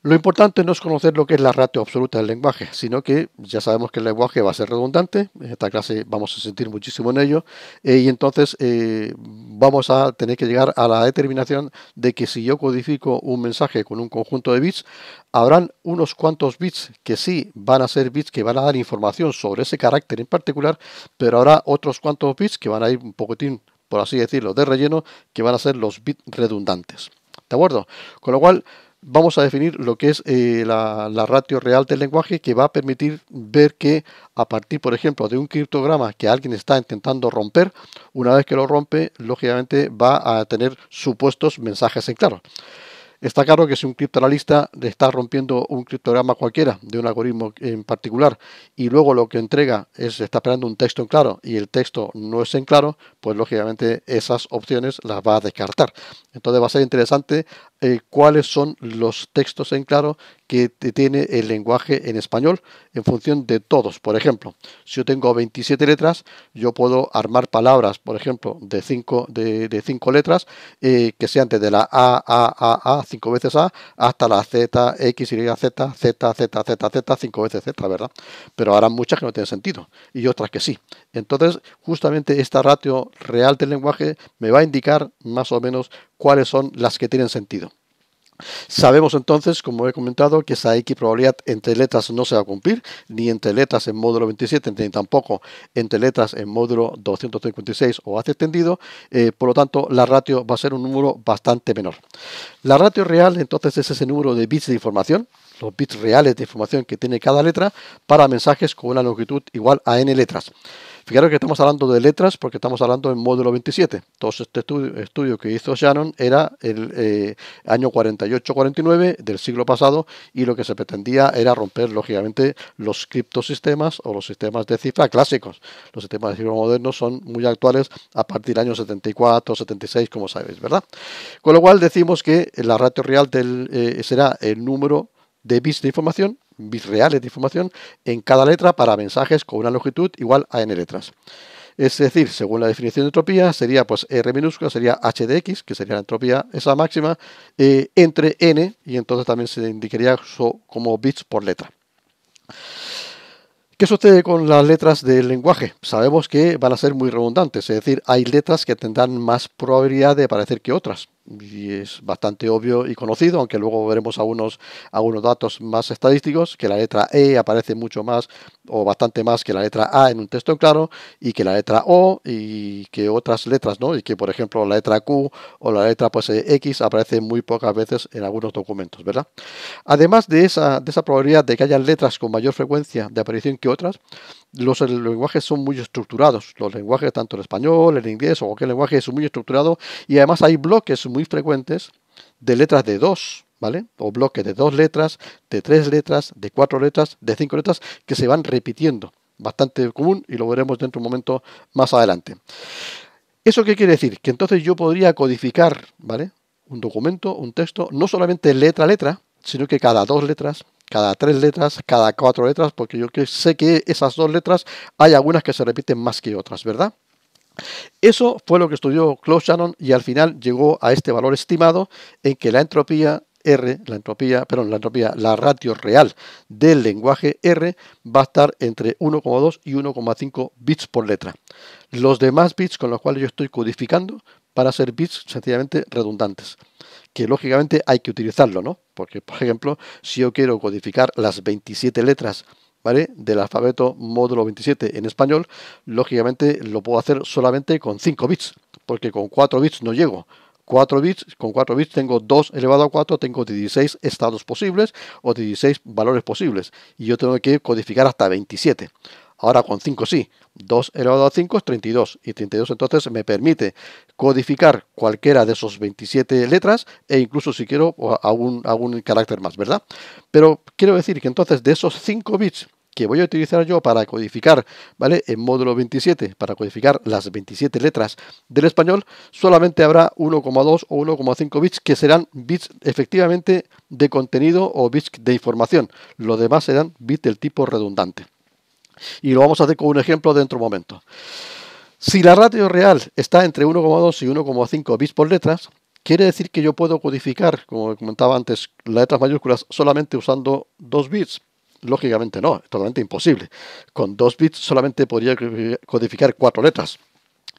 Lo importante no es conocer lo que es la ratio absoluta del lenguaje, sino que ya sabemos que el lenguaje va a ser redundante, en esta clase vamos a sentir muchísimo en ello, eh, y entonces eh, vamos a tener que llegar a la determinación de que si yo codifico un mensaje con un conjunto de bits, habrán unos cuantos bits que sí van a ser bits que van a dar información sobre ese carácter en particular, pero habrá otros cuantos bits que van a ir un poquitín, por así decirlo, de relleno, que van a ser los bits redundantes. ¿De acuerdo? Con lo cual vamos a definir lo que es eh, la, ratio real del lenguaje que va a permitir ver que a partir, por ejemplo, de un criptograma que alguien está intentando romper, una vez que lo rompe, lógicamente va a tener supuestos mensajes en claro. Está claro que si un criptoanalista está rompiendo un criptograma cualquiera de un algoritmo en particular y luego lo que entrega es está esperando un texto en claro y el texto no es en claro, pues lógicamente esas opciones las va a descartar. Entonces va a ser interesante eh, cuáles son los textos en claro que tiene el lenguaje en español en función de todos. Por ejemplo, si yo tengo 27 letras, yo puedo armar palabras, por ejemplo, de 5 de, cinco letras eh, que sean desde la A, A, A, A, 5 veces A, hasta la Z, X, Y, Z, Z, Z, Z, Z, 5 veces Z, ¿verdad? Pero harán muchas que no tienen sentido y otras que sí. Entonces, justamente esta ratio real del lenguaje me va a indicar más o menos cuáles son las que tienen sentido. Sabemos entonces, como he comentado, que esa X probabilidad entre letras no se va a cumplir, ni entre letras en módulo 27, ni tampoco entre letras en módulo 256 o hace extendido, eh, por lo tanto la ratio va a ser un número bastante menor. La ratio real entonces es ese número de bits de información, los bits reales de información que tiene cada letra para mensajes con una longitud igual a n letras. Fijaros que estamos hablando de letras porque estamos hablando del módulo 27. Todo este estudio, que hizo Shannon era el eh, año 48-49 del siglo pasado y lo que se pretendía era romper, lógicamente, los criptosistemas o los sistemas de cifra clásicos. Los sistemas de cifra modernos son muy actuales a partir del año 74, 76, como sabéis, ¿verdad? Con lo cual decimos que la ratio real del, eh, será el número de bits de información bits reales de información en cada letra para mensajes con una longitud igual a n letras. Es decir, según la definición de entropía, sería pues R minúscula, sería h de x, que sería la entropía esa máxima, eh, entre n, y entonces también se indicaría como bits por letra. ¿Qué sucede con las letras del lenguaje? Sabemos que van a ser muy redundantes, es decir, hay letras que tendrán más probabilidad de aparecer que otras y es bastante obvio y conocido, aunque luego veremos algunos, algunos datos más estadísticos, que la letra E aparece mucho más o bastante más que la letra A en un texto claro y que la letra O y que otras letras, ¿no? Y que por ejemplo la letra Q o la letra pues, X aparece muy pocas veces en algunos documentos, ¿verdad? Además de esa, probabilidad de que haya letras con mayor frecuencia de aparición que otras, los, lenguajes son muy estructurados. Los lenguajes, tanto el español, el inglés o cualquier lenguaje, es muy estructurado y además hay bloques muy muy frecuentes de letras de dos, ¿vale? O bloques de dos letras, de tres letras, de cuatro letras, de cinco letras, que se van repitiendo. Bastante común y lo veremos dentro de un momento más adelante. ¿Eso qué quiere decir? Que entonces yo podría codificar, ¿vale? Un documento, un texto, no solamente letra a letra, sino que cada dos letras, cada tres letras, cada cuatro letras, porque yo sé que esas dos letras hay algunas que se repiten más que otras, ¿verdad? Eso fue lo que estudió Claude Shannon y al final llegó a este valor estimado en que la entropía R, la entropía, perdón, la entropía, la ratio real del lenguaje R va a estar entre 1,2 y 1,5 bits por letra. Los demás bits con los cuales yo estoy codificando para ser bits sencillamente redundantes, que lógicamente hay que utilizarlo, ¿no? Porque, por ejemplo, si yo quiero codificar las 27 letras ¿vale? Del alfabeto módulo 27 en español, lógicamente lo puedo hacer solamente con 5 bits, porque con 4 bits no llego. 4 bits, con 4 bits tengo 2 elevado a 4, tengo 16 estados posibles o 16 valores posibles. Y yo tengo que codificar hasta 27. Ahora con 5 sí, 2 elevado a 5 es 32 y 32 entonces me permite codificar cualquiera de esos 27 letras e incluso si quiero algún, algún carácter más, ¿verdad? Pero quiero decir que entonces de esos 5 bits que voy a utilizar yo para codificar, ¿vale? En módulo 27, para codificar las 27 letras del español, solamente habrá 1,2 o 1,5 bits que serán bits efectivamente de contenido o bits de información. Lo demás serán bits del tipo redundante. Y lo vamos a hacer con un ejemplo dentro de un momento. Si la ratio real está entre 1,2 y 1,5 bits por letras, quiere decir que yo puedo codificar, como comentaba antes, letras mayúsculas solamente usando 2 bits. Lógicamente no, es totalmente imposible. Con 2 bits solamente podría codificar 4 letras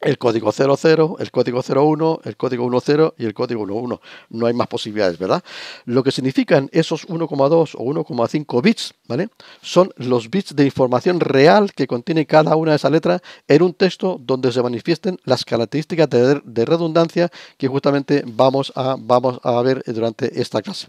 el código 00, el código 01, el código 10 y el código 11. No hay más posibilidades, ¿verdad? Lo que significan esos 1,2 o 1,5 bits, ¿vale? Son los bits de información real que contiene cada una de esas letras en un texto donde se manifiesten las características de, redundancia que justamente vamos a, vamos a ver durante esta clase.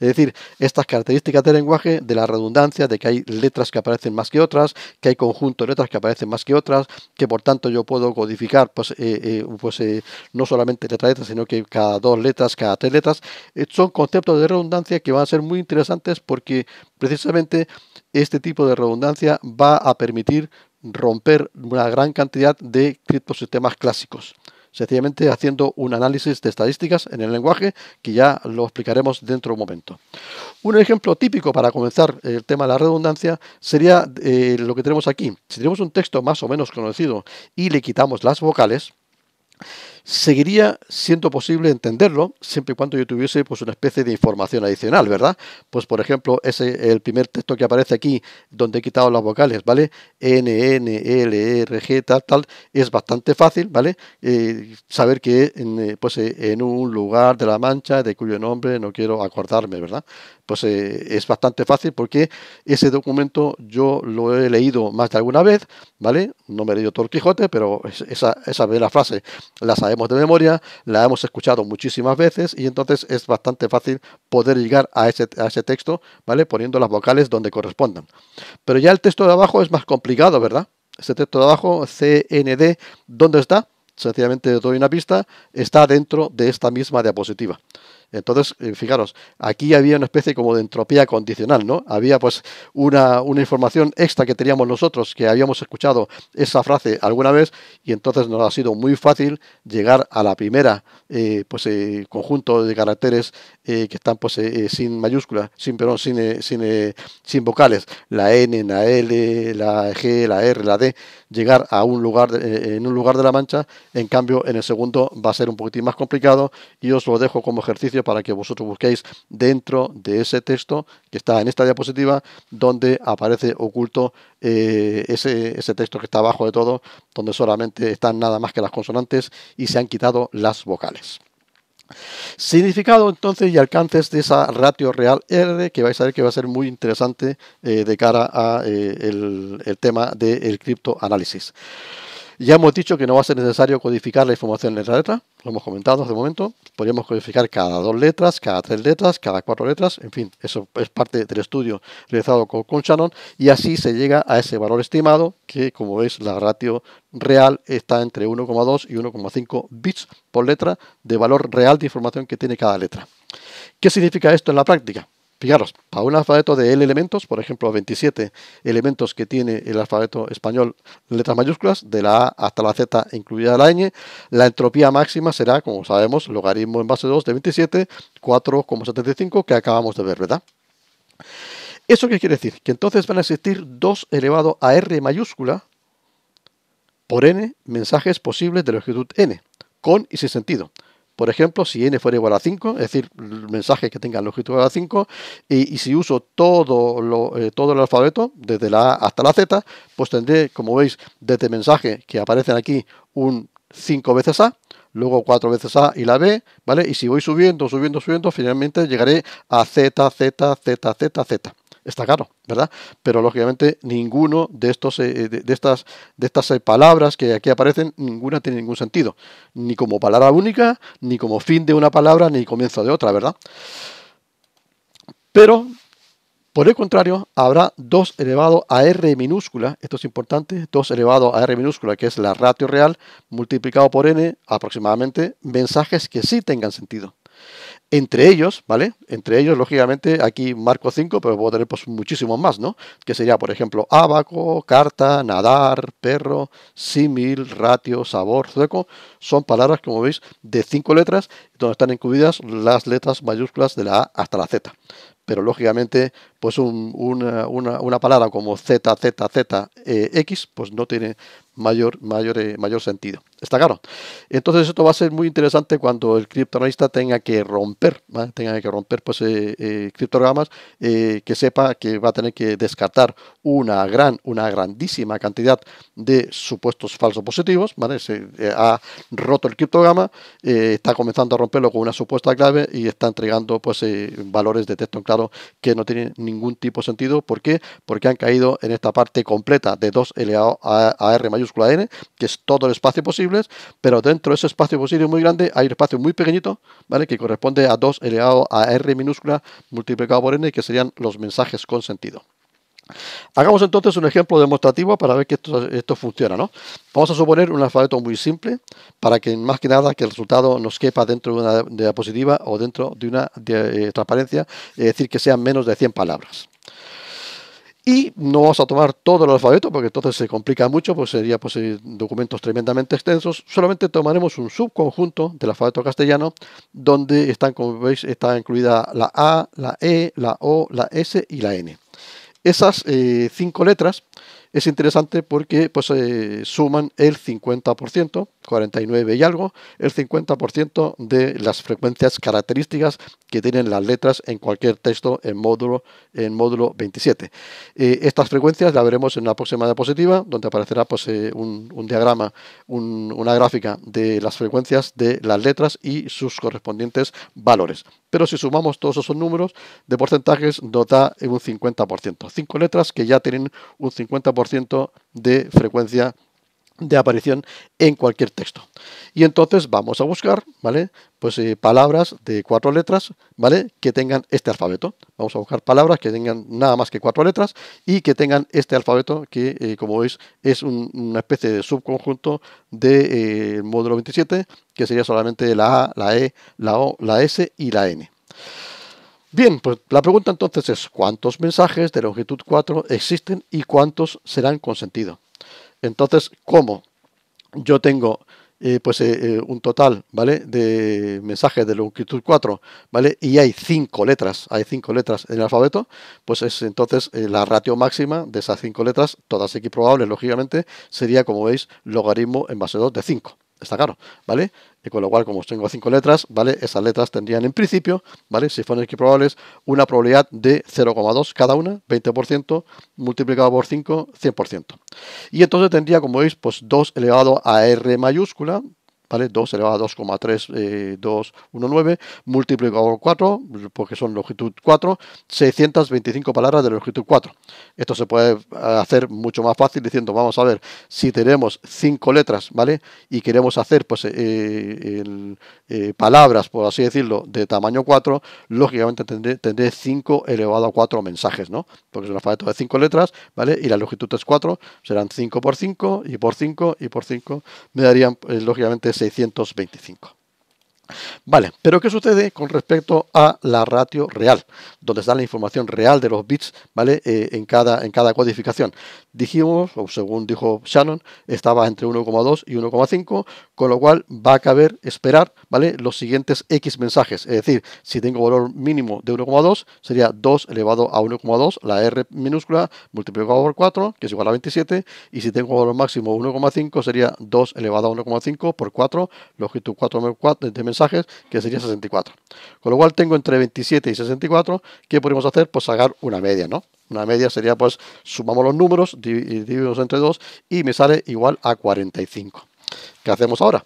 Es decir, estas características del lenguaje, de la redundancia, de que hay letras que aparecen más que otras, que hay conjuntos de letras que aparecen más que otras, que por tanto yo puedo codificar pues, eh, eh, pues eh, no solamente letra letra, sino que cada dos letras, cada tres letras, son conceptos de redundancia que van a ser muy interesantes porque precisamente este tipo de redundancia va a permitir romper una gran cantidad de criptosistemas clásicos sencillamente haciendo un análisis de estadísticas en el lenguaje que ya lo explicaremos dentro de un momento. Un ejemplo típico para comenzar el tema de la redundancia sería eh, lo que tenemos aquí. Si tenemos un texto más o menos conocido y le quitamos las vocales, seguiría siendo posible entenderlo siempre y cuando yo tuviese pues una especie de información adicional, ¿verdad? Pues por ejemplo, ese el primer texto que aparece aquí, donde he quitado las vocales, ¿vale? N, N, L, e, R, G, tal, tal, es bastante fácil, ¿vale? Eh, saber que en, eh, pues, eh, en un lugar de la mancha de cuyo nombre no quiero acordarme, ¿verdad? Pues es bastante fácil porque ese documento yo lo he leído más de alguna vez, ¿vale? No me he leído todo el Quijote, pero esa, esa la frase la de memoria, la hemos escuchado muchísimas veces y entonces es bastante fácil poder llegar a ese, texto, ¿vale? Poniendo las vocales donde correspondan. Pero ya el texto de abajo es más complicado, ¿verdad? Ese texto de abajo, CND, ¿dónde está? Sencillamente doy una pista, está dentro de esta misma diapositiva. Entonces, eh, fijaros, aquí había una especie como de entropía condicional, ¿no? Había pues una, información extra que teníamos nosotros, que habíamos escuchado esa frase alguna vez, y entonces nos ha sido muy fácil llegar a la primera, eh, pues eh, conjunto de caracteres que están pues sin mayúsculas, sin, perdón, sin, sin, sin vocales, la N, la L, la G, la R, la D, llegar a un lugar de, eh, en un lugar de la mancha. En cambio, en el segundo va a ser un poquitín más complicado y os lo dejo como ejercicio para que vosotros busquéis dentro de ese texto que está en esta diapositiva, donde aparece oculto eh, ese, ese texto que está abajo de todo, donde solamente están nada más que las consonantes y se han quitado las vocales. Significado entonces y alcances de esa ratio real R que vais a ver que va a ser muy interesante eh, de cara a eh, el, tema del de criptoanálisis. Ya hemos dicho que no va a ser necesario codificar la información letra a letra, lo hemos comentado hace un momento. Podríamos codificar cada dos letras, cada tres letras, cada cuatro letras, en fin, eso es parte del estudio realizado con, Shannon y así se llega a ese valor estimado que, como veis, la ratio real está entre 1,2 y 1,5 bits por letra de valor real de información que tiene cada letra. ¿Qué significa esto en la práctica? Fijaros, para un alfabeto de L elementos, por ejemplo, 27 elementos que tiene el alfabeto español, letras mayúsculas, de la A hasta la Z, incluida la ñ, la entropía máxima será, como sabemos, logaritmo en base 2 de 27, 4,75, que acabamos de ver, ¿verdad? ¿Eso qué quiere decir? Que entonces van a existir 2 elevado a R mayúscula por n mensajes posibles de longitud n, con y sin sentido. Por ejemplo, si n fuera igual a 5, es decir, el mensaje que tenga longitud igual a 5, y, si uso todo, eh, todo el alfabeto, desde la A hasta la Z, pues tendré, como veis, desde este mensaje que aparecen aquí un 5 veces A, luego 4 veces A y la B, ¿vale? Y si voy subiendo, subiendo, subiendo, finalmente llegaré a Z, Z, Z, Z, Z está caro, ¿verdad? Pero lógicamente ninguno de estos eh, eh, estas de estas eh, palabras que aquí aparecen, ninguna tiene ningún sentido, ni como palabra única, ni como fin de una palabra, ni comienzo de otra, ¿verdad? Pero por el contrario, habrá 2 elevado a r minúscula, esto es importante, 2 elevado a r minúscula, que es la ratio real, multiplicado por n, aproximadamente, mensajes que sí tengan sentido. Entre ellos, ¿vale? Entre ellos, lógicamente, aquí marco 5, pero puedo tener pues, muchísimos más, ¿no? Que sería, por ejemplo, abaco, carta, nadar, perro, símil, ratio, sabor, sueco. Son palabras, como veis, de cinco letras, donde están incluidas las letras mayúsculas de la A hasta la Z pero lógicamente pues una, palabra como Z, Z, Z, eh, X, pues no tiene mayor, mayor, eh, mayor sentido. ¿Está claro? Entonces esto va a ser muy interesante cuando el criptoanalista tenga que romper, tenga que romper pues, eh, eh, criptogramas, que sepa que va a tener que descartar una gran, una grandísima cantidad de supuestos falsos positivos, ¿vale? Se ha roto el criptograma, está comenzando a romperlo con una supuesta clave y está entregando pues valores de texto en claro que no tienen ningún tipo de sentido. ¿Por qué? Porque han caído en esta parte completa de 2 r mayor n, que es todo el espacio posible, pero dentro de ese espacio posible muy grande hay un espacio muy pequeñito, ¿vale? Que corresponde a 2 elevado a r minúscula multiplicado por n, que serían los mensajes con sentido. Hagamos entonces un ejemplo demostrativo para ver que esto, funciona, ¿no? Vamos a suponer un alfabeto muy simple para que más que nada que el resultado nos quepa dentro de una diapositiva o dentro de una eh, transparencia, es decir, que sean menos de 100 palabras. Y no vamos a tomar todo el alfabeto porque entonces se complica mucho, pues sería pues, eh, documentos tremendamente extensos. Solamente tomaremos un subconjunto del alfabeto castellano donde están, como veis, está incluida la A, la E, la O, la S y la N. Esas eh, cinco letras es interesante porque pues, eh, suman el 50% 49 y algo, el 50% de las frecuencias características que tienen las letras en cualquier texto en módulo, en módulo 27. Eh, estas frecuencias las veremos en una próxima diapositiva, donde aparecerá pues, eh, un, diagrama, una gráfica de las frecuencias de las letras y sus correspondientes valores. Pero si sumamos todos esos números de porcentajes, dota da un 50%. Cinco letras que ya tienen un 50% de frecuencia de aparición en cualquier texto. Y entonces vamos a buscar, ¿vale? Pues eh, palabras de cuatro letras, ¿vale? Que tengan este alfabeto. Vamos a buscar palabras que tengan nada más que cuatro letras y que tengan este alfabeto que, eh, como veis, es una especie de subconjunto del de, eh, módulo 27, que sería solamente la A, la E, la O, la S y la N. Bien, pues la pregunta entonces es, ¿cuántos mensajes de longitud 4 existen y cuántos serán consentidos? Entonces, como Yo tengo eh, pues eh, eh, un total, De mensajes de longitud 4, ¿vale? Y hay cinco letras, hay cinco letras en el alfabeto, pues es entonces la ratio máxima de esas cinco letras, todas equiprobables, lógicamente, sería, como veis, logaritmo en base 2 de 5. Está claro, ¿vale? Y con lo cual, como tengo cinco letras, ¿vale? Esas letras tendrían en principio, ¿vale? Si fueran equiprobables, una probabilidad de 0,2 cada una, 20%, multiplicado por 5, 100%. Y entonces tendría, como veis, pues 2 elevado a R mayúscula, ¿vale? 2 elevado a 2,3219 eh, multiplicado por 4, porque son longitud 4, 625 palabras de longitud 4. Esto se puede eh, hacer mucho más fácil diciendo, vamos a ver, si tenemos 5 letras, ¿vale? Y queremos hacer, pues, eh, eh, palabras, por así decirlo, de tamaño 4, lógicamente tendré, 5 elevado a 4 mensajes, ¿no? Porque es un alfabeto de 5 letras, ¿vale? Y la longitud es 4, serán 5 por 5 y por 5 y por 5, me darían, lógicamente, 625. Vale, pero ¿qué sucede con respecto a la ratio real? Donde está la información real de los bits, ¿vale? Eh, en, cada, en cada codificación. Dijimos, o según dijo Shannon, estaba entre 1,2 y 1,5, con lo cual va a caber esperar, ¿vale? Los siguientes X mensajes. Es decir, si tengo valor mínimo de 1,2, sería 2 elevado a 1,2, la R minúscula multiplicado por 4, que es igual a 27, y si tengo valor máximo 1,5, sería 2 elevado a 1,5 por 4, longitud 4 de mensajes que sería 64. Con lo cual tengo entre 27 y 64, ¿qué podemos hacer? Pues sacar una media, ¿no? Una media sería, pues, sumamos los números, dividimos entre 2 y me sale igual a 45. ¿Qué hacemos ahora?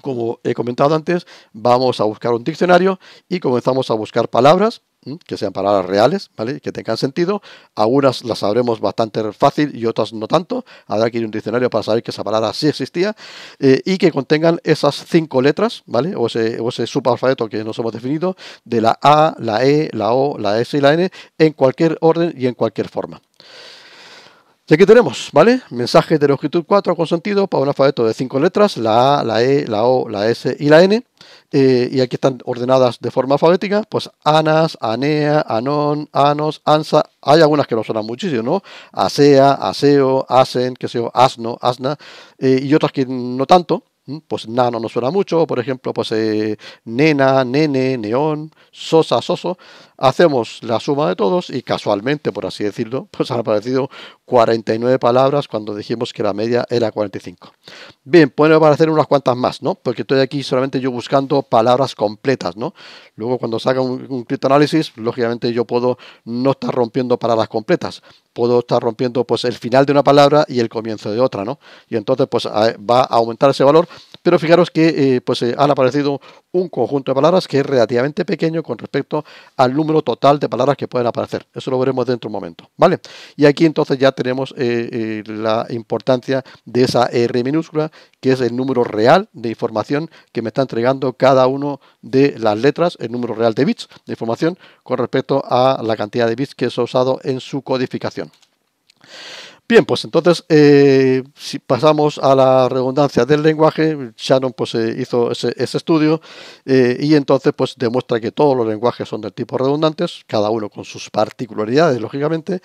Como he comentado antes, vamos a buscar un diccionario y comenzamos a buscar palabras que sean palabras reales, ¿vale? Que tengan sentido. Algunas las sabremos bastante fácil y otras no tanto. Habrá que ir a un diccionario para saber que esa palabra sí existía. Eh, y que contengan esas cinco letras, ¿vale? O ese, o ese, subalfabeto que nos hemos definido, de la A, la E, la O, la S y la N, en cualquier orden y en cualquier forma. Y aquí tenemos, ¿vale? Mensajes de longitud 4 con sentido para un alfabeto de 5 letras, la A, la E, la O, la S y la N. Eh, y aquí están ordenadas de forma alfabética, pues Anas, Anea, Anon, Anos, Ansa. Hay algunas que nos suenan muchísimo, ¿no? Asea, Aseo, Asen, que sea Asno, Asna, eh, y otras que no tanto. Pues nano no suena mucho, por ejemplo, pues eh, nena, nene, neón, sosa, soso hacemos la suma de todos y casualmente, por así decirlo, [LAUGHS] pues han aparecido 49 palabras cuando dijimos que la media era 45. Bien, pueden aparecer unas cuantas más, ¿no? Porque estoy aquí solamente yo buscando palabras completas, ¿no? Luego cuando salga un, criptoanálisis, lógicamente yo puedo no estar rompiendo palabras completas, puedo estar rompiendo pues el final de una palabra y el comienzo de otra, ¿no? Y entonces pues va a aumentar ese valor, pero fijaros que eh, pues eh, han aparecido un conjunto de palabras que es relativamente pequeño con respecto al número total de palabras que pueden aparecer. Eso lo veremos dentro de un momento. ¿vale? Y aquí entonces ya tenemos eh, eh, la importancia de esa R minúscula, que es el número real de información que me está entregando cada uno de las letras, el número real de bits de información con respecto a la cantidad de bits que se ha usado en su codificación. Bien, pues entonces, eh, si pasamos a la redundancia del lenguaje, Shannon pues, eh, hizo ese, estudio eh, y entonces pues, demuestra que todos los lenguajes son del tipo redundantes, cada uno con sus particularidades, lógicamente,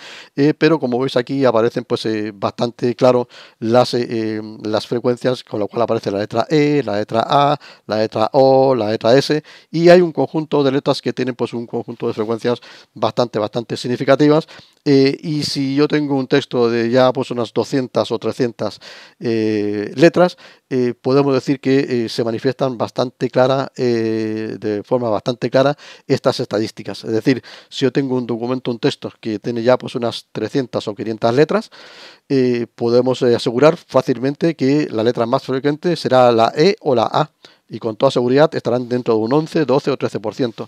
pero como veis aquí aparecen pues, bastante claro las, em, las frecuencias, con la cual aparece la letra E, la letra A, la letra O, la letra S, y hay un conjunto de letras que tienen pues, un conjunto de frecuencias bastante, bastante significativas. y si yo tengo un texto de ya pues unas 200 o 300 eh, letras, eh, podemos decir que eh, se manifiestan bastante clara, de forma bastante clara, estas estadísticas. Es decir, si yo tengo un documento, un texto que tiene ya pues unas 300 o 500 letras, podemos asegurar fácilmente que la letra más frecuente será la E o la A y con toda seguridad estarán dentro de un 11, 12 o 13%.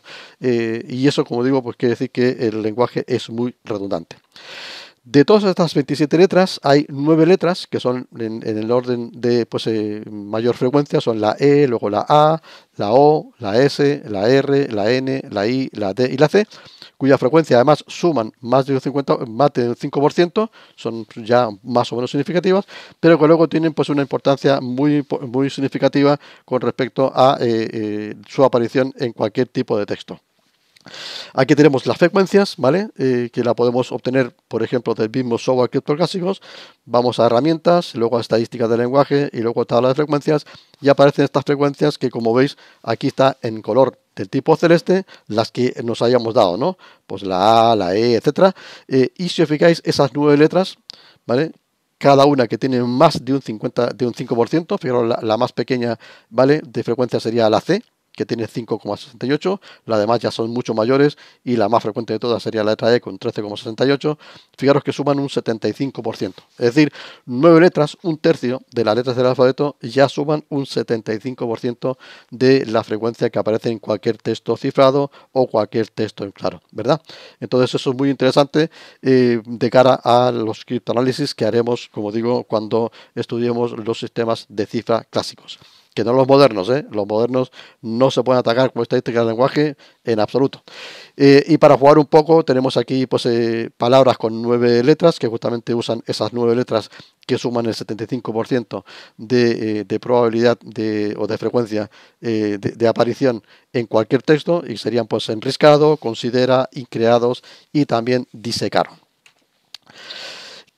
y eso, como digo, pues quiere decir que el lenguaje es muy redundante. De todas estas 27 letras, hay 9 letras que son en, el orden de pues, eh, mayor frecuencia, son la E, luego la A, la O, la S, la R, la N, la I, la D y la C, cuya frecuencia además suman más de un 50, más 5%, son ya más o menos significativas, pero que luego tienen pues, una importancia muy, muy significativa con respecto a eh, eh, su aparición en cualquier tipo de texto. Aquí tenemos las frecuencias, ¿vale? Eh, que la podemos obtener, por ejemplo, del mismo software criptográfico. Vamos a herramientas, luego a estadísticas de lenguaje y luego tabla de frecuencias. Y aparecen estas frecuencias que, como veis, aquí está en color del tipo celeste, las que nos hayamos dado, ¿no? Pues la A, la E, etcétera. Eh, y si os fijáis, esas nueve letras, ¿vale? cada una que tiene más de un 50, de un 5%, fijaros la, la, más pequeña, ¿vale? De frecuencia sería la C, que tiene 5,68, las demás ya son mucho mayores y la más frecuente de todas sería la letra E con 13,68. Fijaros que suman un 75%, es decir, nueve letras, un tercio de las letras del alfabeto ya suman un 75% de la frecuencia que aparece en cualquier texto cifrado o cualquier texto en claro, ¿verdad? Entonces eso es muy interesante eh, de cara a los criptoanálisis que haremos, como digo, cuando estudiemos los sistemas de cifra clásicos que no los modernos, ¿eh? los modernos no se pueden atacar con estadística del lenguaje en absoluto. Eh, y para jugar un poco tenemos aquí pues, eh, palabras con nueve letras que justamente usan esas nueve letras que suman el 75% de, probabilidad o de frecuencia de, aparición en cualquier texto y serían pues enriscado, considera, increados y también disecaron.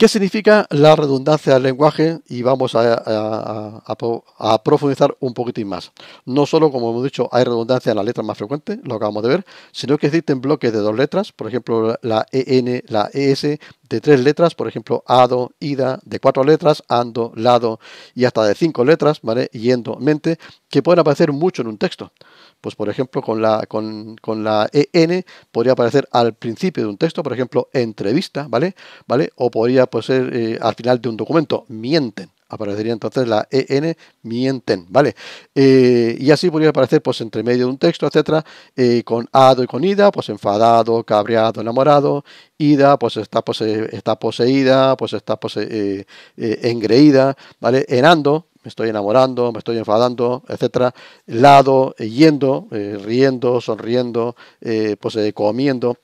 ¿Qué significa la redundancia del lenguaje? Y vamos a, profundizar un poquitín más. No solo, como hemos dicho, hay redundancia en las letras más frecuentes, lo acabamos de ver, sino que existen bloques de dos letras, por ejemplo, la EN, la ES de tres letras, por ejemplo, ado, ida, de cuatro letras, ando, lado, y hasta de cinco letras, ¿vale? Yendo, mente, que pueden aparecer mucho en un texto. Pues, por ejemplo, con la, con, la EN podría aparecer al principio de un texto, por ejemplo, entrevista, ¿vale? ¿Vale? O podría pues, ser eh, al final de un documento, mienten aparecería entonces la en mienten, ¿vale? Eh, y así podría aparecer pues entre medio de un texto, etcétera, eh, con ado y con ida, pues enfadado, cabreado, enamorado, ida, pues está, está poseída, pues está eh, engreída, ¿vale? Enando, me estoy enamorando, me estoy enfadando, etcétera, lado, eh, yendo, eh, riendo, sonriendo, eh, pues comiendo.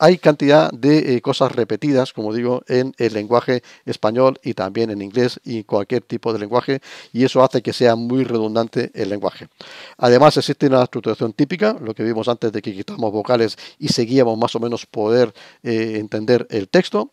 hay cantidad de cosas repetidas, como digo, en el lenguaje español y también en inglés y cualquier tipo de lenguaje, y eso hace que sea muy redundante el lenguaje. Además, existe una estructuración típica, lo que vimos antes de que quitamos vocales y seguíamos más o menos poder entender el texto.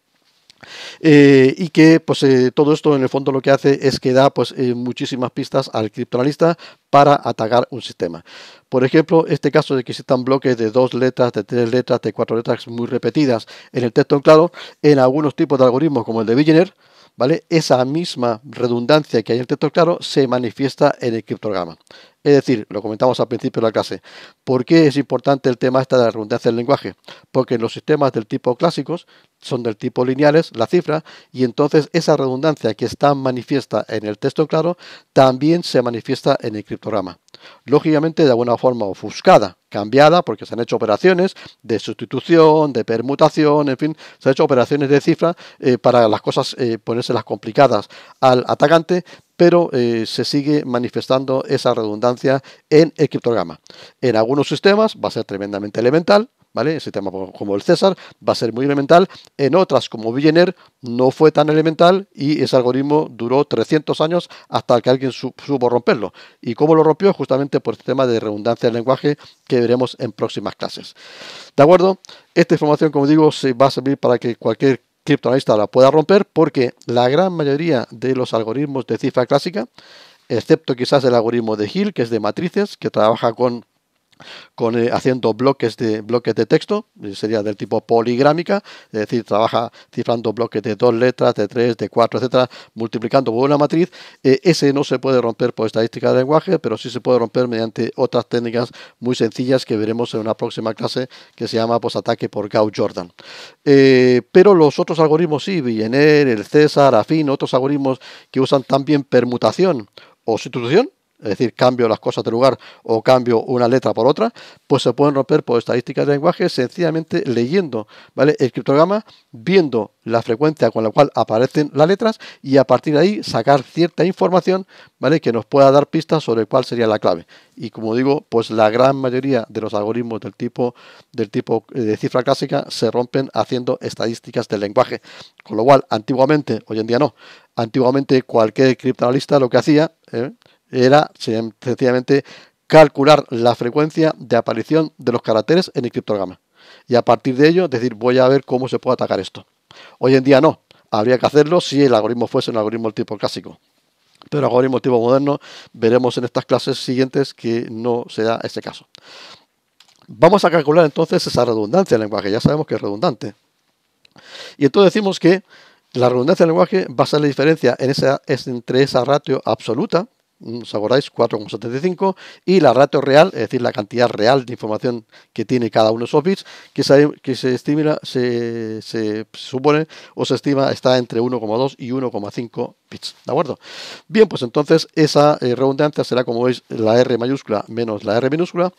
Eh, y que pues eh, todo esto en el fondo lo que hace es que da pues eh, muchísimas pistas al criptoanalista para atacar un sistema. Por ejemplo, este caso de que existan bloques de dos letras, de tres letras, de cuatro letras muy repetidas en el texto claro, en algunos tipos de algoritmos como el de Billionaire, ¿vale? Esa misma redundancia que hay en el texto claro se manifiesta en el criptograma. Es decir, lo comentamos al principio de la clase, ¿por qué es importante el tema esta de la redundancia del lenguaje? Porque en los sistemas del tipo clásicos, son del tipo lineales, la cifra, y entonces esa redundancia que está manifiesta en el texto claro también se manifiesta en el criptograma. Lógicamente de alguna forma ofuscada, cambiada, porque se han hecho operaciones de sustitución, de permutación, en fin, se han hecho operaciones de cifra eh, para las cosas eh, ponérselas complicadas al atacante, pero eh, se sigue manifestando esa redundancia en el criptograma. En algunos sistemas va a ser tremendamente elemental, ese tema como el César va a ser muy elemental, en otras como Villeneuve, no fue tan elemental y ese algoritmo duró 300 años hasta que alguien supo romperlo. ¿Y cómo lo rompió? Justamente por el este tema de redundancia del lenguaje que veremos en próximas clases. ¿De acuerdo? Esta información, como digo, se va a servir para que cualquier criptoanalista la pueda romper porque la gran mayoría de los algoritmos de cifra clásica, excepto quizás el algoritmo de Hill, que es de matrices, que trabaja con con, eh, haciendo bloques de, bloques de texto, eh, sería del tipo poligrámica, es decir, trabaja cifrando bloques de dos letras, de tres, de cuatro, etcétera, multiplicando por una matriz. Eh, ese no se puede romper por estadística de lenguaje, pero sí se puede romper mediante otras técnicas muy sencillas que veremos en una próxima clase que se llama pues, ataque por Gauss-Jordan. pero los otros algoritmos, sí, Villener, el César, Afin, otros algoritmos que usan también permutación o sustitución, es decir, cambio las cosas de lugar o cambio una letra por otra, pues se pueden romper por estadísticas de lenguaje sencillamente leyendo ¿vale? el criptograma, viendo la frecuencia con la cual aparecen las letras y a partir de ahí sacar cierta información ¿vale? que nos pueda dar pistas sobre cuál sería la clave. Y como digo, pues la gran mayoría de los algoritmos del tipo, del tipo eh, de cifra clásica se rompen haciendo estadísticas del lenguaje. Con lo cual, antiguamente, hoy en día no, antiguamente cualquier criptanalista lo que hacía... ¿eh? era sencillamente calcular la frecuencia de aparición de los caracteres en el criptograma. Y a partir de ello, decir, voy a ver cómo se puede atacar esto. Hoy en día no. Habría que hacerlo si el algoritmo fuese un algoritmo tipo clásico. Pero algoritmo tipo moderno, veremos en estas clases siguientes que no sea ese caso. Vamos a calcular entonces esa redundancia del lenguaje. Ya sabemos que es redundante. Y entonces decimos que la redundancia del lenguaje va a ser la diferencia en entre esa ratio absoluta, ¿os acordáis? 4,75 y la ratio real, es decir, la cantidad real de información que tiene cada uno de esos bits, que se, que se estima, se, se supone o se estima está entre 1,2 y 1,5 ¿De acuerdo? Bien, pues entonces esa eh, redundancia será, como veis, la R mayúscula menos la R minúscula.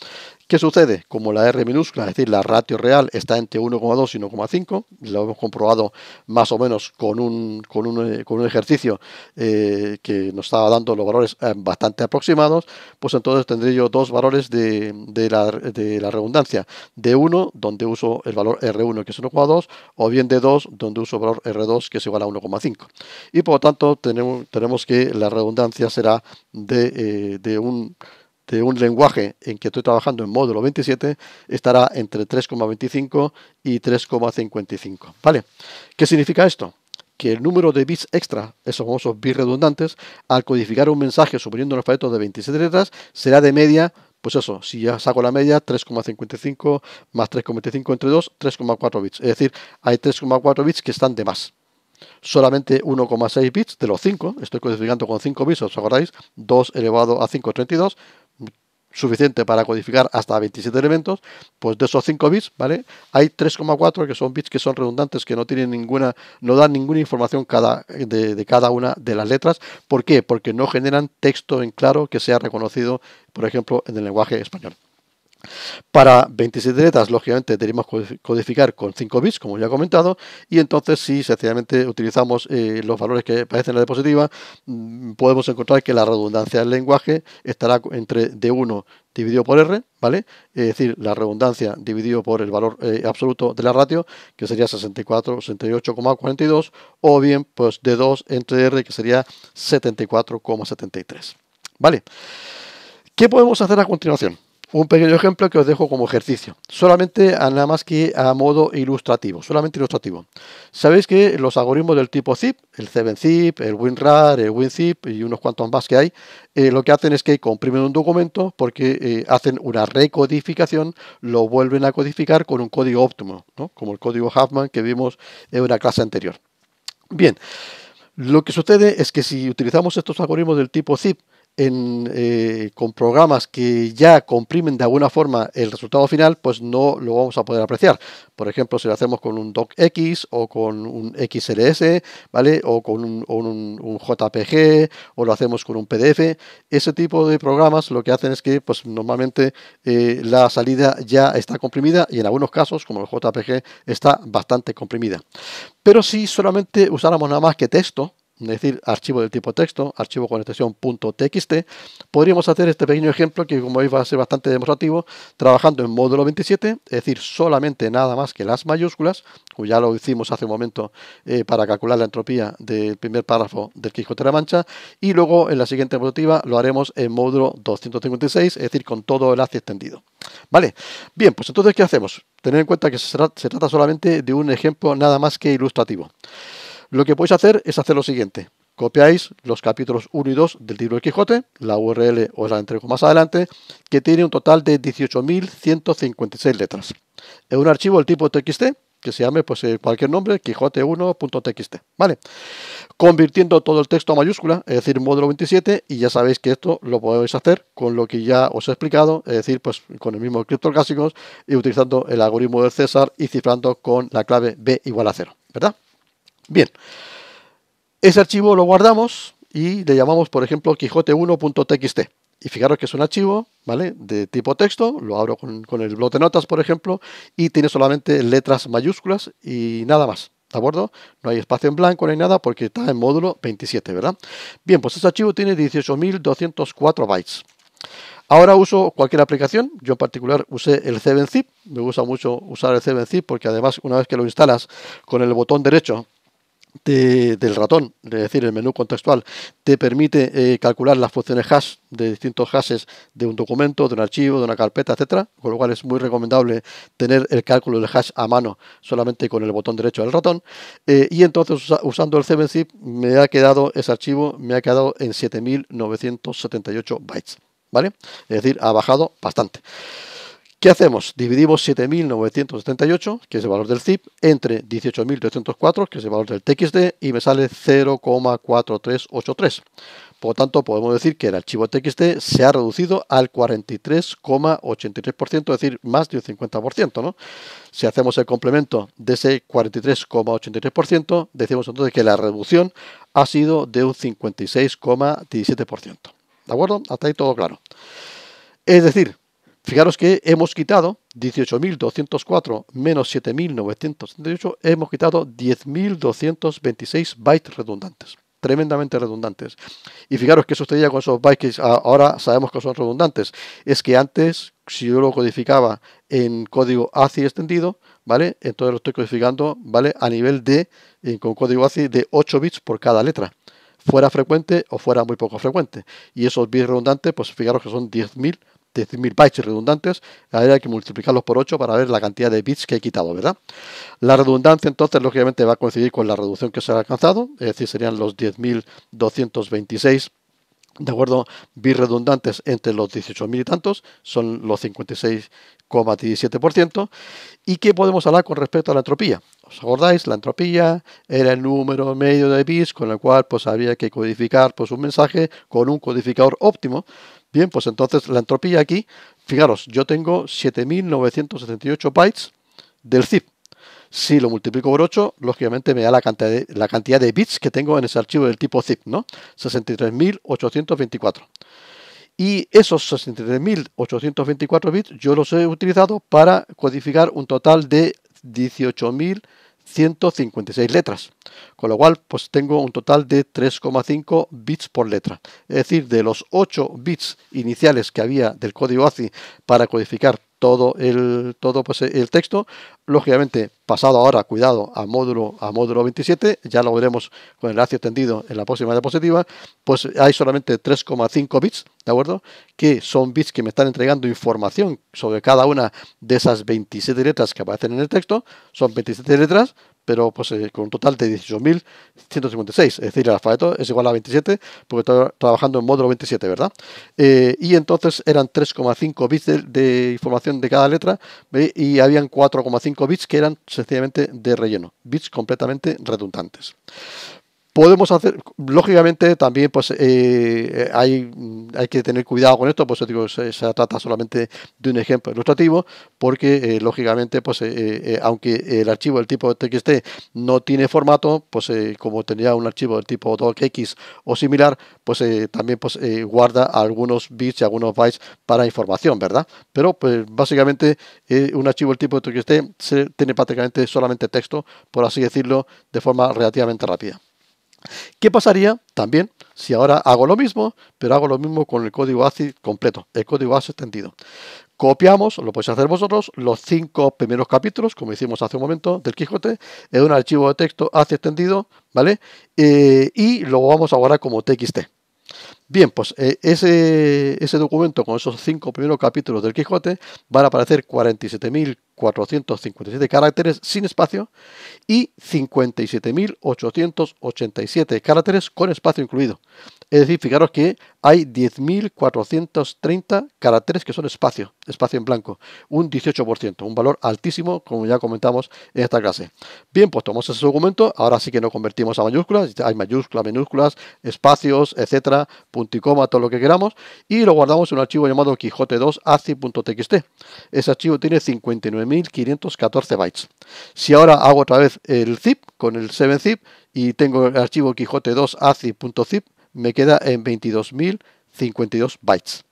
¿Qué sucede? Como la R minúscula, es decir, la ratio real está entre 1,2 y 1,5, lo hemos comprobado más o menos con un, con un, eh, ejercicio eh, que nos estaba dando los valores bastante aproximados, pues entonces tendré yo dos valores de, la, de la redundancia, de 1, donde uso el valor R1, que es 1,2, o bien de 2, donde uso el valor R2, que es igual a 1,5. Y por lo tanto, tenemos, que la redundancia será eh, de, un, de un lenguaje en que estoy trabajando en módulo 27, estará entre 3,25 y 3,55. ¿Vale? ¿Qué significa esto? que el número de bits extra, esos famosos bits redundantes, al codificar un mensaje suponiendo un alfabeto de 27 letras, será de media, pues eso, si ya saco la media, 3,55 más 3,25 entre 2, 3,4 bits. Es decir, hay 3,4 bits que están de más solamente 1,6 bits de los 5. Estoy codificando con 5 bits, ¿os acordáis? 2 elevado a 532, suficiente para codificar hasta 27 elementos, pues de esos 5 bits, ¿vale? Hay 3,4 que son bits que son redundantes, que no tienen ninguna, no dan ninguna información cada, de, de, cada una de las letras. ¿Por qué? Porque no generan texto en claro que sea reconocido, por ejemplo, en el lenguaje español. Para 27 letras, lógicamente, tenemos que codificar con 5 bits, como ya he comentado, y entonces si sencillamente utilizamos eh, los valores que aparecen en la diapositiva, mm, podemos encontrar que la redundancia del lenguaje estará entre D1 dividido por R, ¿vale? Es decir, la redundancia dividido por el valor eh, absoluto de la ratio, que sería 64, 68,42, o bien pues D2 entre R, que sería 74,73, ¿vale? ¿Qué podemos hacer a continuación? Un pequeño ejemplo que os dejo como ejercicio, solamente a nada más que a modo ilustrativo, solamente ilustrativo. Sabéis que los algoritmos del tipo zip, el 7zip, el WinRAR, el WinZip y unos cuantos más que hay, eh, lo que hacen es que comprimen un documento porque eh, hacen una recodificación, lo vuelven a codificar con un código óptimo, como el código Huffman que vimos en una clase anterior. Bien, lo que sucede es que si utilizamos estos algoritmos del tipo zip eh, con programas que ya comprimen de alguna forma el resultado final, pues no lo vamos a poder apreciar. Por ejemplo, si lo hacemos con un DocX o con un XLS, ¿vale? O con un, JPG o lo hacemos con un PDF. Ese tipo de programas lo que hacen es que, pues normalmente eh, la salida ya está comprimida y en algunos casos, como el JPG, está bastante comprimida. Pero si solamente usáramos nada más que texto, es decir, archivo del tipo texto, archivo con extensión .txt, podríamos hacer este pequeño ejemplo que como veis va a ser bastante demostrativo, trabajando en módulo 27, es decir, solamente nada más que las mayúsculas, como ya lo hicimos hace un momento eh, para calcular la entropía del primer párrafo del Quijote de la Mancha, y luego en la siguiente evolutiva lo haremos en módulo 256, es decir, con todo el ASCII extendido. ¿Vale? Bien, pues entonces, ¿qué hacemos? Tener en cuenta que se trata solamente de un ejemplo nada más que ilustrativo. Lo que podéis hacer es hacer lo siguiente. Copiáis los capítulos 1 y 2 del libro de Quijote, la URL os la entrego más adelante, que tiene un total de 18.156 letras. Es un archivo del tipo TXT, que se llame pues, eh, cualquier nombre, quijote1.txt, ¿vale? Convirtiendo todo el texto a mayúscula, es decir, módulo 27, y ya sabéis que esto lo podéis hacer con lo que ya os he explicado, es decir, pues con el mismo criptográfico y utilizando el algoritmo del César y cifrando con la clave B igual a 0, ¿verdad? Bien, ese archivo lo guardamos y le llamamos, por ejemplo, quijote1.txt. Y fijaros que es un archivo, ¿vale? De tipo texto, lo abro con, el bloc de notas, por ejemplo, y tiene solamente letras mayúsculas y nada más, ¿De acuerdo? No hay espacio en blanco, no hay nada porque está en módulo 27, ¿verdad? Bien, pues ese archivo tiene 18.204 bytes. Ahora uso cualquier aplicación, yo en particular usé el 7zip, me gusta mucho usar el 7zip porque además una vez que lo instalas con el botón derecho del ratón, es decir, el menú contextual, te permite eh, calcular las funciones hash de distintos hashes de un documento, de un archivo, de una carpeta, etcétera, con lo cual es muy recomendable tener el cálculo del hash a mano solamente con el botón derecho del ratón. Eh, y entonces usando el 7zip me ha quedado ese archivo, me ha quedado en 7978 bytes, ¿vale? Es decir, ha bajado bastante. ¿Qué hacemos? Dividimos 7.978, que es el valor del ZIP, entre 18.304, que es el valor del TxD, y me sale 0,4383. Por lo tanto, podemos decir que el archivo TXT se ha reducido al 43,83%, es decir, más de un 50%. ¿no? Si hacemos el complemento de ese 43,83%, decimos entonces que la reducción ha sido de un 56,17%. ¿De acuerdo? Hasta ahí todo claro. Es decir, Fijaros que hemos quitado 18.204 menos 7.978, hemos quitado 10.226 bytes redundantes, tremendamente redundantes. Y fijaros que sucedía con esos bytes que ahora sabemos que son redundantes. Es que antes, si yo lo codificaba en código ACI extendido, ¿vale? Entonces lo estoy codificando, ¿vale? A nivel de, con código ACI, de 8 bits por cada letra fuera frecuente o fuera muy poco frecuente. Y esos bits redundantes, pues fijaros que son 10.000 10.000 bytes redundantes, ahora hay que multiplicarlos por 8 para ver la cantidad de bits que he quitado, ¿verdad? La redundancia entonces lógicamente va a coincidir con la reducción que se ha alcanzado, es decir, serían los 10.226 de acuerdo, bits redundantes entre los 18.000 y tantos, son los 56,17%. ¿Y qué podemos hablar con respecto a la entropía? ¿Os acordáis? La entropía era el número medio de bits con el cual pues, había que codificar pues, un mensaje con un codificador óptimo. Bien, pues entonces la entropía aquí, fijaros, yo tengo 7.978 bytes del zip. Si lo multiplico por 8, lógicamente me da la cantidad la cantidad de bits que tengo en ese archivo del tipo zip, ¿no? 63.824. Y esos 63.824 bits yo los he utilizado para codificar un total de 18.156 letras. Con lo cual, pues tengo un total de 3,5 bits por letra. Es decir, de los 8 bits iniciales que había del código ACI para codificar todo el, todo pues, el texto. Lógicamente, pasado ahora, cuidado, a módulo, a módulo 27, ya lo veremos con el enlace extendido en la próxima diapositiva, pues hay solamente 3,5 bits, ¿de acuerdo? Que son bits que me están entregando información sobre cada una de esas 27 letras que aparecen en el texto, son 27 letras, pero pues eh, con un total de 18.156, es decir, el alfabeto es igual a 27, porque está trabajando en módulo 27, ¿verdad? Eh, y entonces eran 3,5 bits de, información de cada letra y habían 4,5 bits que eran sencillamente de relleno, bits completamente redundantes. Podemos hacer, lógicamente también pues eh, eh, hay, hay que tener cuidado con esto, pues digo, se, trata solamente de un ejemplo ilustrativo, porque eh, lógicamente pues aunque el archivo del tipo TXT no tiene formato, pues como tendría un archivo del tipo docx o similar, pues también pues guarda algunos bits y algunos bytes para información, ¿verdad? Pero pues básicamente un archivo del tipo TXT se, tiene prácticamente solamente texto, por así decirlo, de forma relativamente rápida. ¿Qué pasaría también si ahora hago lo mismo, pero hago lo mismo con el código ASCII completo, el código ASCII extendido? Copiamos, lo podéis hacer vosotros, los cinco primeros capítulos, como hicimos hace un momento, del Quijote, en un archivo de texto ASCII extendido, ¿vale? Eh, y lo vamos a guardar como TXT. Bien, pues eh, ese, ese, documento con esos cinco primeros capítulos del Quijote van a aparecer 47.000 457 caracteres sin espacio y 57.887 caracteres con espacio incluido. Es decir, fijaros que hay 10.430 caracteres que son espacio, espacio en blanco, un 18%, un valor altísimo, como ya comentamos en esta clase. Bien, pues tomamos ese documento, ahora sí que lo convertimos a mayúsculas, hay mayúsculas, minúsculas, espacios, etcétera, punto y coma, todo lo que queramos, y lo guardamos en un archivo llamado quijote2 aci.txt. Ese archivo tiene 59 1514 bytes. Si ahora hago otra vez el zip con el 7zip y tengo el archivo quijote2azip.zip, me queda en 22.052 bytes.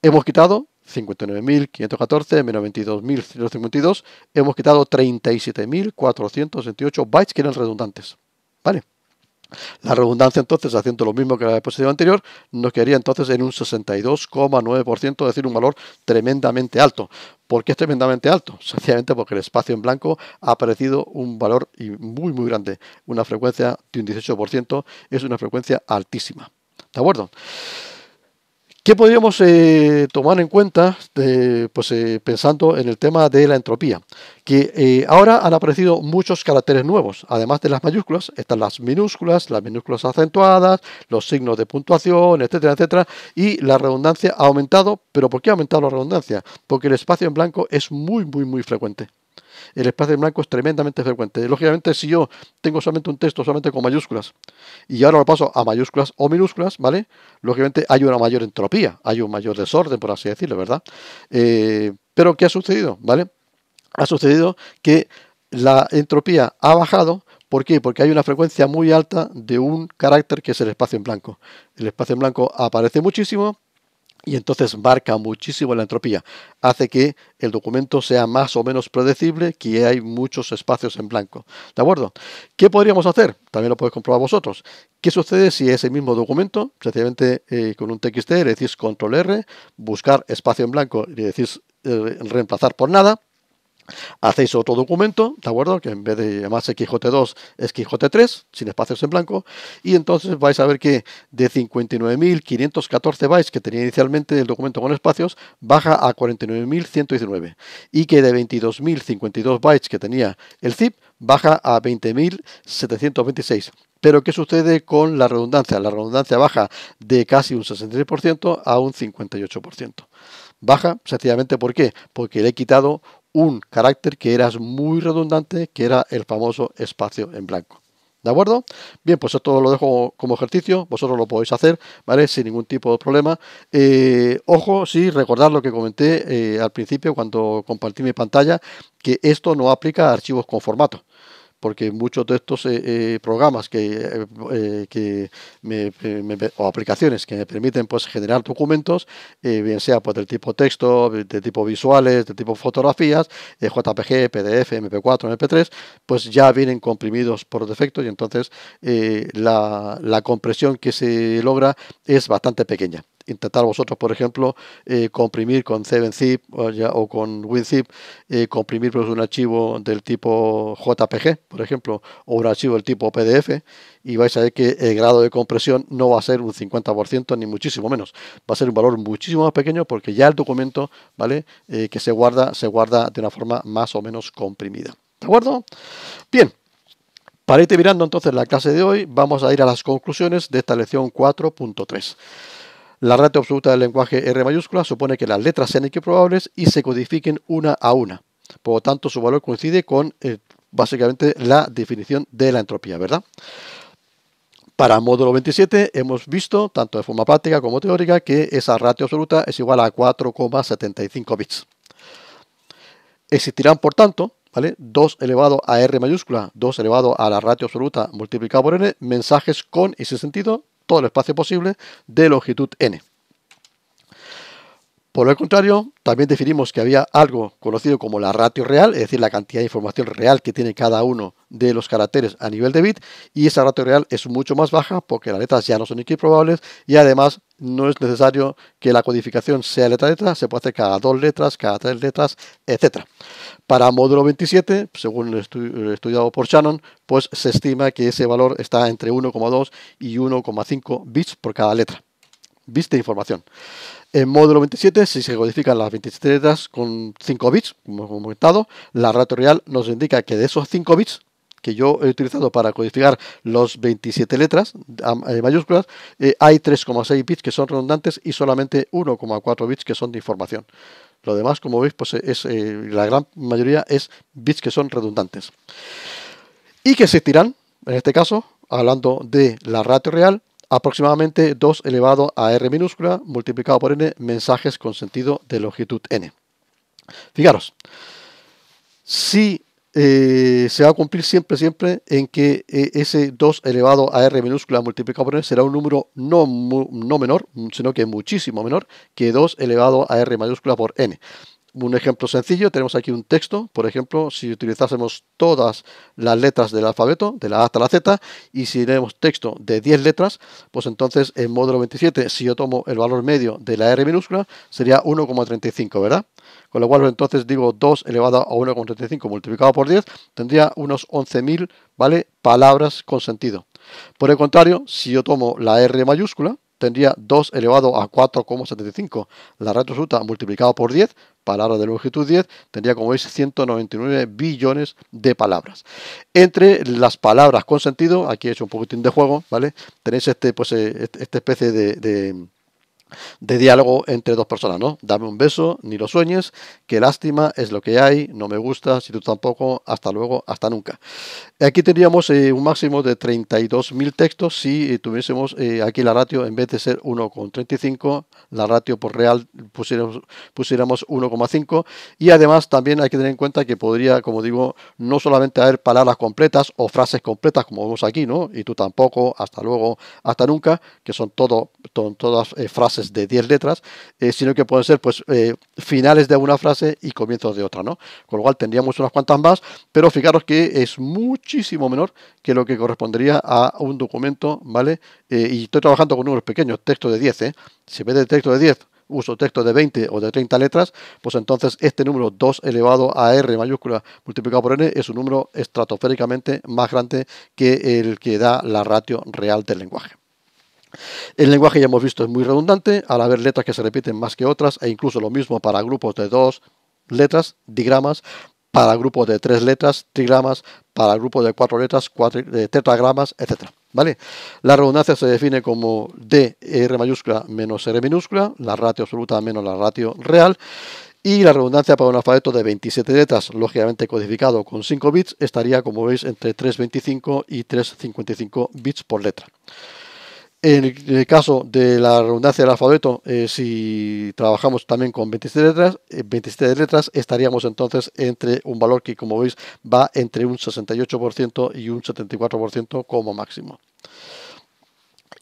Hemos quitado 59.514 menos 22.052, hemos quitado 37.468 bytes que eran redundantes. ¿Vale? La redundancia entonces, haciendo lo mismo que la diapositiva anterior, nos quedaría entonces en un 62,9%, es decir, un valor tremendamente alto. ¿Por qué es tremendamente alto? Sencillamente porque el espacio en blanco ha aparecido un valor muy, muy grande. Una frecuencia de un 18% es una frecuencia altísima. ¿De acuerdo? ¿Qué podríamos eh, tomar en cuenta eh, pues, eh, pensando en el tema de la entropía? Que ahora han aparecido muchos caracteres nuevos. Además de las mayúsculas, están las minúsculas, las minúsculas acentuadas, los signos de puntuación, etcétera, etcétera. Y la redundancia ha aumentado. ¿Pero por qué ha aumentado la redundancia? Porque el espacio en blanco es muy, muy, muy frecuente el espacio en blanco es tremendamente frecuente. Lógicamente, si yo tengo solamente un texto, solamente con mayúsculas, y ahora lo paso a mayúsculas o minúsculas, ¿vale? Lógicamente hay una mayor entropía, hay un mayor desorden, por así decirlo, ¿verdad? Eh, pero ¿qué ha sucedido? ¿Vale? Ha sucedido que la entropía ha bajado, ¿Por qué? Porque hay una frecuencia muy alta de un carácter que es el espacio en blanco. El espacio en blanco aparece muchísimo y entonces marca muchísimo la entropía. Hace que el documento sea más o menos predecible, que hay muchos espacios en blanco. ¿De acuerdo? ¿Qué podríamos hacer? También lo podéis comprobar vosotros. ¿Qué sucede si ese mismo documento, sencillamente eh, con un TXT le decís control R, buscar espacio en blanco y le decís eh, reemplazar por nada? Hacéis otro documento, ¿de acuerdo? Que en vez de llamarse Quijote2 es Quijote3, sin espacios en blanco, y entonces vais a ver que de 59.514 bytes que tenía inicialmente el documento con espacios, baja a 49.119, y que de 22.052 bytes que tenía el zip, baja a 20.726. Pero ¿qué sucede con la redundancia? La redundancia baja de casi un 66% a un 58%. Baja sencillamente ¿por Porque le he quitado un carácter que era muy redundante, que era el famoso espacio en blanco. ¿De acuerdo? Bien, pues esto lo dejo como ejercicio, vosotros lo podéis hacer, ¿vale? Sin ningún tipo de problema. Eh, ojo, sí, recordad lo que comenté eh, al principio cuando compartí mi pantalla, que esto no aplica a archivos con formato porque muchos de estos eh, eh, programas que, eh, o aplicaciones que me permiten pues, generar documentos, bien sea pues, del tipo texto, de tipo visuales, de tipo fotografías, JPG, PDF, MP4, MP3, pues ya vienen comprimidos por defecto y entonces la compresión que se logra es bastante pequeña intentar vosotros, por ejemplo, eh, comprimir con 7zip o, con WinZip, eh, comprimir pues, un archivo del tipo JPG, por ejemplo, o un archivo del tipo PDF, y vais a ver que el grado de compresión no va a ser un 50% ni muchísimo menos, va a ser un valor muchísimo más pequeño porque ya el documento, ¿vale? Eh, que se guarda, se guarda de una forma más o menos comprimida. ¿De acuerdo? Bien. Para ir mirando entonces la clase de hoy, vamos a ir a las conclusiones de esta lección 4.3. La ratio absoluta del lenguaje R mayúscula supone que las letras sean equiprobables y se codifiquen una a una. Por lo tanto, su valor coincide con eh, básicamente la definición de la entropía, ¿verdad? Para módulo 27 hemos visto, tanto de forma práctica como teórica, que esa ratio absoluta es igual a 4,75 bits. Existirán, por tanto, ¿vale? 2 elevado a R mayúscula, 2 elevado a la ratio absoluta multiplicado por N, mensajes con ese sentido todo el espacio posible de longitud n. Por el contrario, también definimos que había algo conocido como la ratio real, es decir, la cantidad de información real que tiene cada uno de los caracteres a nivel de bit, y esa ratio real es mucho más baja porque las letras ya no son equiprobables y además no es necesario que la codificación sea letra a letra, se puede hacer cada dos letras, cada tres letras, etc. Para módulo 27, según el eh, estudiado por Shannon, pues se estima que ese valor está entre 1,2 y 1,5 bits por cada letra bits de información. En módulo 27, si se codifican las 27 letras con 5 bits, como hemos comentado, la ratio real nos indica que de esos 5 bits que yo he utilizado para codificar los 27 letras eh, mayúsculas, eh, hay 3,6 bits que son redundantes y solamente 1,4 bits que son de información. Lo demás, como veis, pues es eh, la gran mayoría es bits que son redundantes. Y que se tiran en este caso, hablando de la ratio real, aproximadamente 2 elevado a r minúscula multiplicado por n mensajes con sentido de longitud n. Fijaros, si eh, se va a cumplir siempre, siempre en que eh, ese 2 elevado a r minúscula multiplicado por n será un número no, no menor, sino que muchísimo menor que 2 elevado a r mayúscula por n. Un ejemplo sencillo, tenemos aquí un texto, por ejemplo, si utilizásemos todas las letras del alfabeto, de la A hasta la Z, y si tenemos texto de 10 letras, pues entonces en módulo 27, si yo tomo el valor medio de la R minúscula, sería 1,35, ¿verdad? Con lo cual entonces digo 2 elevado a 1,35 multiplicado por 10, tendría unos 11.000, ¿vale? Palabras con sentido. Por el contrario, si yo tomo la R mayúscula, tendría 2 elevado a 4,75. La red resulta multiplicado por 10, palabras de longitud 10, tendría como veis 199 billones de palabras. Entre las palabras con sentido, aquí he hecho un poquitín de juego, ¿vale? Tenéis este, pues, eh, este, esta especie de de diálogo entre dos personas, ¿no? Dame un beso, ni lo sueñes, qué lástima, es lo que hay, no me gusta, si tú tampoco, hasta luego, hasta nunca. Aquí tendríamos eh, un máximo de 32.000 textos si eh, tuviésemos eh, aquí la ratio, en vez de ser 1,35, la ratio por real pusiéramos, pusiéramos 1,5 y además también hay que tener en cuenta que podría, como digo, no solamente haber palabras completas o frases completas como vemos aquí, ¿no? Y tú tampoco, hasta luego, hasta nunca, que son todo, todas frases de 10 letras, eh, sino que pueden ser pues eh, finales de una frase y comienzos de otra, ¿no? Con lo cual tendríamos unas cuantas más, pero fijaros que es muchísimo menor que lo que correspondería a un documento, ¿vale? Eh, y estoy trabajando con números pequeños, texto de 10, Si en vez de texto de 10 uso texto de 20 o de 30 letras, pues entonces este número 2 elevado a r mayúscula multiplicado por n es un número estratosféricamente más grande que el que da la ratio real del lenguaje. El lenguaje ya hemos visto es muy redundante, al haber letras que se repiten más que otras, e incluso lo mismo para grupos de dos letras, digramas, para grupos de tres letras, trigramas, para grupos de cuatro letras, tetragramas, etc. ¿Vale? La redundancia se define como D, R mayúscula menos R minúscula, la ratio absoluta menos la ratio real, y la redundancia para un alfabeto de 27 letras, lógicamente codificado con 5 bits, estaría, como veis, entre 3.25 y 3.55 bits por letra. En el, caso de la redundancia del alfabeto, eh, si trabajamos también con 27 letras, 27 eh, letras estaríamos entonces entre un valor que, como veis, va entre un 68% y un 74% como máximo.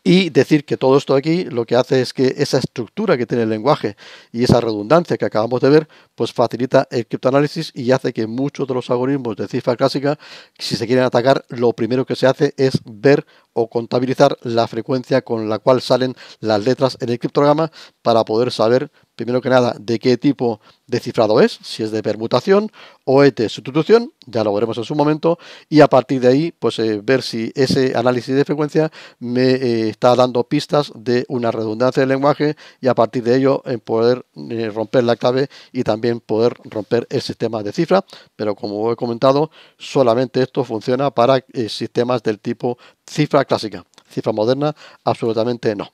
Y decir que todo esto aquí lo que hace es que esa estructura que tiene el lenguaje y esa redundancia que acabamos de ver, pues facilita el criptoanálisis y hace que muchos de los algoritmos de cifra clásica, si se quieren atacar, lo primero que se hace es ver o contabilizar la frecuencia con la cual salen las letras en el criptograma para poder saber primero que nada, de qué tipo de cifrado es, si es de permutación o de sustitución, ya lo veremos en su momento, y a partir de ahí, pues eh, ver si ese análisis de frecuencia me eh, está dando pistas de una redundancia del lenguaje y a partir de ello en poder eh, romper la clave y también poder romper el sistema de cifra, pero como he comentado, solamente esto funciona para sistemas del tipo cifra clásica, cifra moderna, absolutamente no.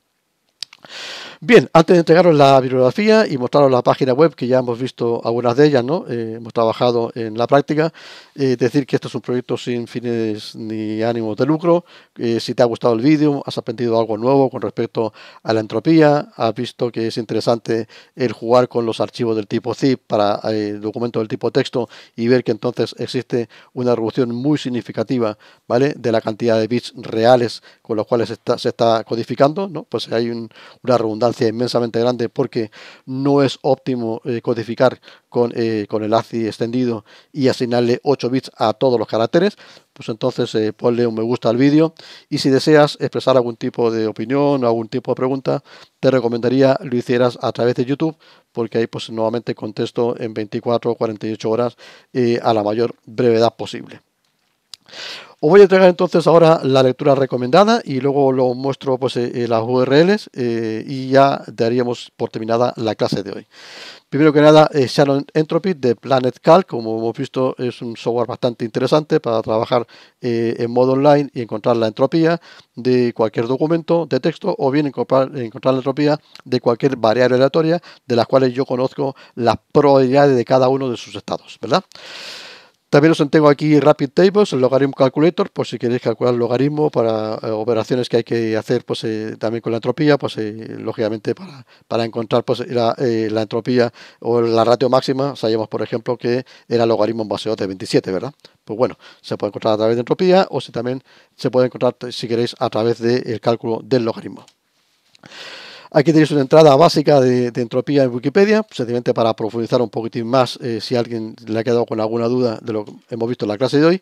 Bien, antes de entregaros la bibliografía y mostraros la página web, que ya hemos visto algunas de ellas, ¿no? Eh, hemos trabajado en la práctica, eh, decir que este es un proyecto sin fines ni ánimos de lucro. Eh, si te ha gustado el vídeo, has aprendido algo nuevo con respecto a la entropía, has visto que es interesante el jugar con los archivos del tipo zip para documentos del tipo texto y ver que entonces existe una reducción muy significativa, ¿vale? De la cantidad de bits reales con los cuales se está, se está codificando, ¿no? Pues hay un, una redundancia inmensamente grande porque no es óptimo eh, codificar con, eh, con, el ACI extendido y asignarle 8 bits a todos los caracteres, pues entonces eh, ponle un me gusta al vídeo y si deseas expresar algún tipo de opinión o algún tipo de pregunta, te recomendaría lo hicieras a través de YouTube porque ahí pues nuevamente contesto en 24 o 48 horas a la mayor brevedad posible. Os voy a entregar entonces ahora la lectura recomendada y luego lo muestro pues, eh, las URLs eh, y ya daríamos por terminada la clase de hoy. Primero que nada, eh, Shannon Entropy de Planet Cal, como hemos visto, es un software bastante interesante para trabajar en modo online y encontrar la entropía de cualquier documento de texto o bien encontrar, la entropía de cualquier variable aleatoria de las cuales yo conozco las probabilidades de cada uno de sus estados, ¿verdad? También os tengo aquí Rapid Tables, el logaritmo Calculator, por si queréis calcular el logaritmo para eh, operaciones que hay que hacer pues, eh, también con la entropía, pues eh, lógicamente para, encontrar pues, la, entropía o la ratio máxima, sabíamos por ejemplo que era logaritmo en base de 27, ¿verdad? Pues bueno, se puede encontrar a través de entropía o si también se puede encontrar, si queréis, a través del cálculo del logaritmo. Aquí tenéis una entrada básica de, entropía en Wikipedia, sencillamente para profundizar un poquitín más eh, si alguien le ha quedado con alguna duda de lo que hemos visto en la clase de hoy.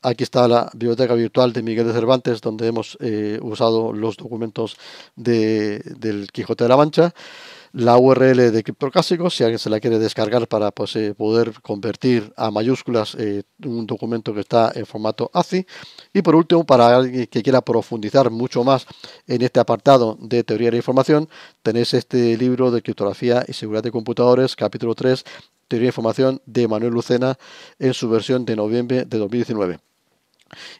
Aquí está la biblioteca virtual de Miguel de Cervantes, donde hemos eh, usado los documentos de, del Quijote de la Mancha la url de criptocásicos si alguien se la quiere descargar para pues, eh, poder convertir a mayúsculas eh, un documento que está en formato ACI y por último para alguien que quiera profundizar mucho más en este apartado de teoría de la información tenéis este libro de criptografía y seguridad de computadores capítulo 3 teoría de información de Manuel Lucena en su versión de noviembre de 2019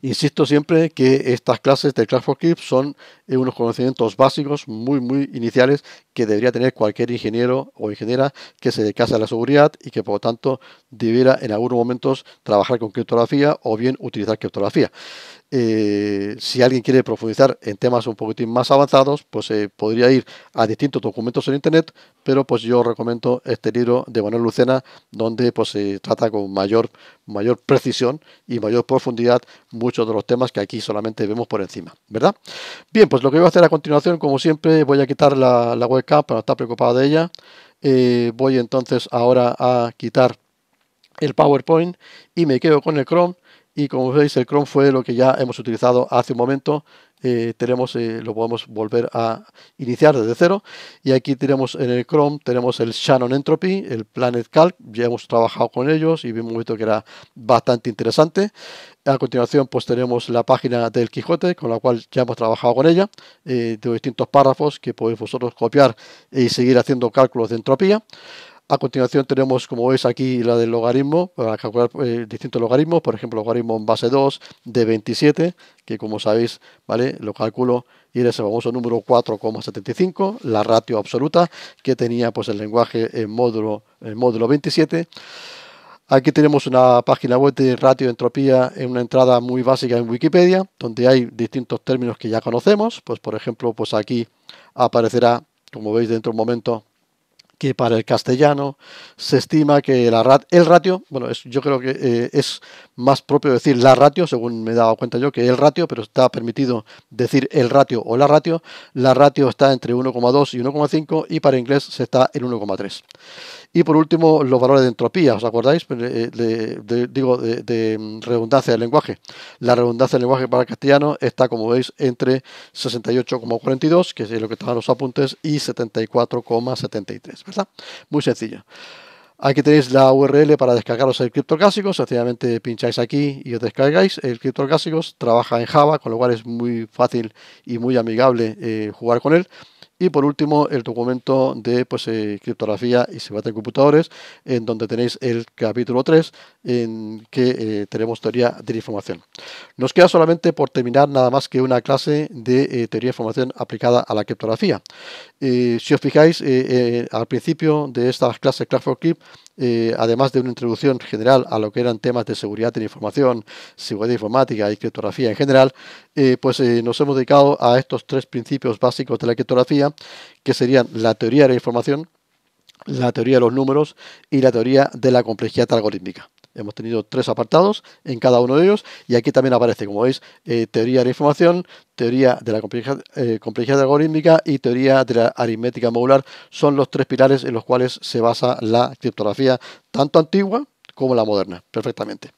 Insisto siempre que estas clases de Class for son eh, unos conocimientos básicos muy, muy iniciales que debería tener cualquier ingeniero o ingeniera que se dedicase a la seguridad y que por lo tanto debiera en algunos momentos trabajar con criptografía o bien utilizar criptografía. Eh, si alguien quiere profundizar en temas un poquitín más avanzados, pues eh, podría ir a distintos documentos en Internet, pero pues yo recomiendo este libro de Manuel Lucena, donde pues se trata con mayor, mayor precisión y mayor profundidad muchos de los temas que aquí solamente vemos por encima, ¿verdad? Bien, pues lo que voy a hacer a continuación, como siempre, voy a quitar la, la webcam para no estar preocupado de ella. Eh, voy entonces ahora a quitar el PowerPoint y me quedo con el Chrome y como veis el Chrome fue lo que ya hemos utilizado hace un momento eh, tenemos eh, lo podemos volver a iniciar desde cero y aquí tenemos en el Chrome tenemos el Shannon Entropy el Planet Calc ya hemos trabajado con ellos y vimos visto que era bastante interesante a continuación pues tenemos la página del Quijote con la cual ya hemos trabajado con ella Tengo eh, de distintos párrafos que podéis vosotros copiar y seguir haciendo cálculos de entropía a continuación tenemos, como veis aquí, la del logaritmo, para calcular eh, distintos logaritmos, por ejemplo, logaritmo en base 2 de 27, que como sabéis, ¿vale? Lo calculo y era ese famoso número 4,75, la ratio absoluta que tenía pues el lenguaje en módulo, módulo 27. Aquí tenemos una página web de ratio de entropía en una entrada muy básica en Wikipedia, donde hay distintos términos que ya conocemos. Pues por ejemplo, pues aquí aparecerá, como veis dentro de un momento, que para el castellano se estima que la el ratio, bueno, yo creo que eh, es más propio decir la ratio, según me he dado cuenta yo, que el ratio, pero está permitido decir el ratio o la ratio. La ratio está entre 1,2 y 1,5 y para inglés se está en 1,3. Y por último, los valores de entropía, ¿os acordáis? Pues, eh, digo, de, mm, redundancia del lenguaje. La redundancia del lenguaje para el castellano está, como veis, entre 68,42, que es lo que están los apuntes, y 74,73, ¿verdad? Muy sencillo. Aquí tenéis la URL para descargaros el clásico. sencillamente pincháis aquí y os descargáis el clásicos. trabaja en Java, con lo cual es muy fácil y muy amigable eh, jugar con él. Y por último, el documento de pues, eh, criptografía y seguridad de computadores, en donde tenéis el capítulo 3, en que eh, tenemos teoría de la información. Nos queda solamente por terminar nada más que una clase de eh, teoría de información aplicada a la criptografía. si os fijáis, al principio de estas clases class for keep eh, además de una introducción general a lo que eran temas de seguridad de la información, seguridad informática y criptografía en general, eh, pues eh, nos hemos dedicado a estos tres principios básicos de la criptografía, que serían la teoría de la información, la teoría de los números y la teoría de la complejidad algorítmica. Hemos tenido tres apartados en cada uno de ellos y aquí también aparece, como veis, eh, teoría de la información, teoría de la eh, complejidad, algorítmica y teoría de la aritmética modular. Son los tres pilares en los cuales se basa la criptografía, tanto antigua como la moderna, perfectamente.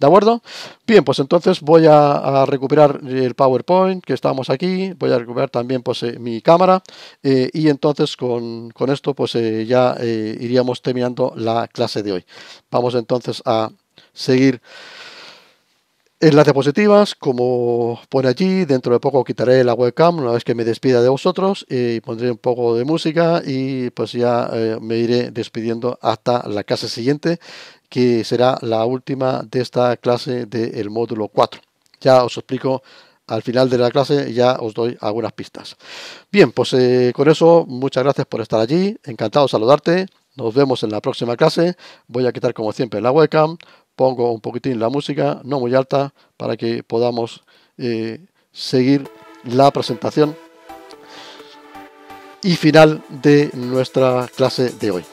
¿De acuerdo? Bien, pues entonces voy a, recuperar el PowerPoint que estábamos aquí, voy a recuperar también pues, eh, mi cámara eh, y entonces con, esto pues eh, ya iríamos terminando la clase de hoy. Vamos entonces a seguir en las diapositivas como pone allí, dentro de poco quitaré la webcam una vez que me despida de vosotros y pondré un poco de música y pues ya me iré despidiendo hasta la clase siguiente que será la última de esta clase del módulo 4. Ya os explico al final de la clase ya os doy algunas pistas. Bien, pues eh, con eso, muchas gracias por estar allí. Encantado de saludarte. Nos vemos en la próxima clase. Voy a quitar como siempre la webcam. Pongo un poquitín la música, no muy alta, para que podamos eh, seguir la presentación y final de nuestra clase de hoy.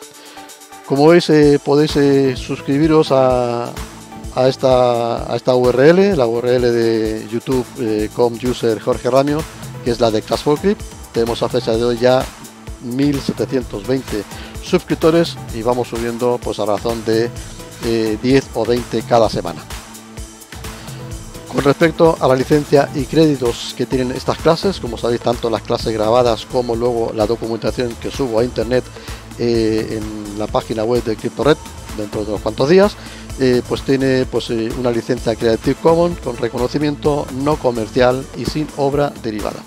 Como veis, eh, podéis eh, suscribiros a, a, esta, URL, la URL de youtube.com eh, user Jorge que es la de Class Tenemos a fecha de hoy ya 1720 suscriptores y vamos subiendo pues a razón de 10 o 20 cada semana. Con respecto a la licencia y créditos que tienen estas clases, como sabéis, tanto las clases grabadas como luego la documentación que subo a internet eh, en la página web de CryptoRed dentro de unos cuantos días. Eh, pues tiene pues, eh, una licencia Creative Commons con reconocimiento no comercial y sin obra derivada.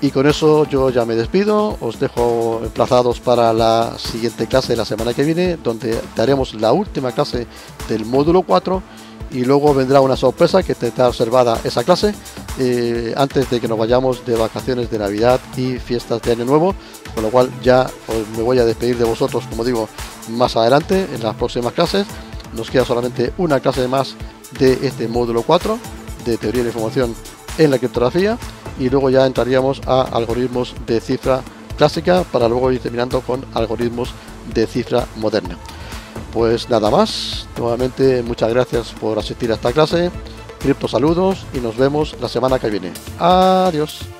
Y con eso yo ya me despido, os dejo emplazados para la siguiente clase de la semana que viene, donde haremos la última clase del módulo 4 y luego vendrá una sorpresa que está observada esa clase eh, antes de que nos vayamos de vacaciones de Navidad y fiestas de Año Nuevo, con lo cual ya me voy a despedir de vosotros, como digo, más adelante en las próximas clases. Nos queda solamente una clase más de este módulo 4 de teoría de información en la criptografía y luego ya entraríamos a algoritmos de cifra clásica para luego ir terminando con algoritmos de cifra moderna. Pues nada más, nuevamente muchas gracias por asistir a esta clase, cripto saludos y nos vemos la semana que viene. Adiós.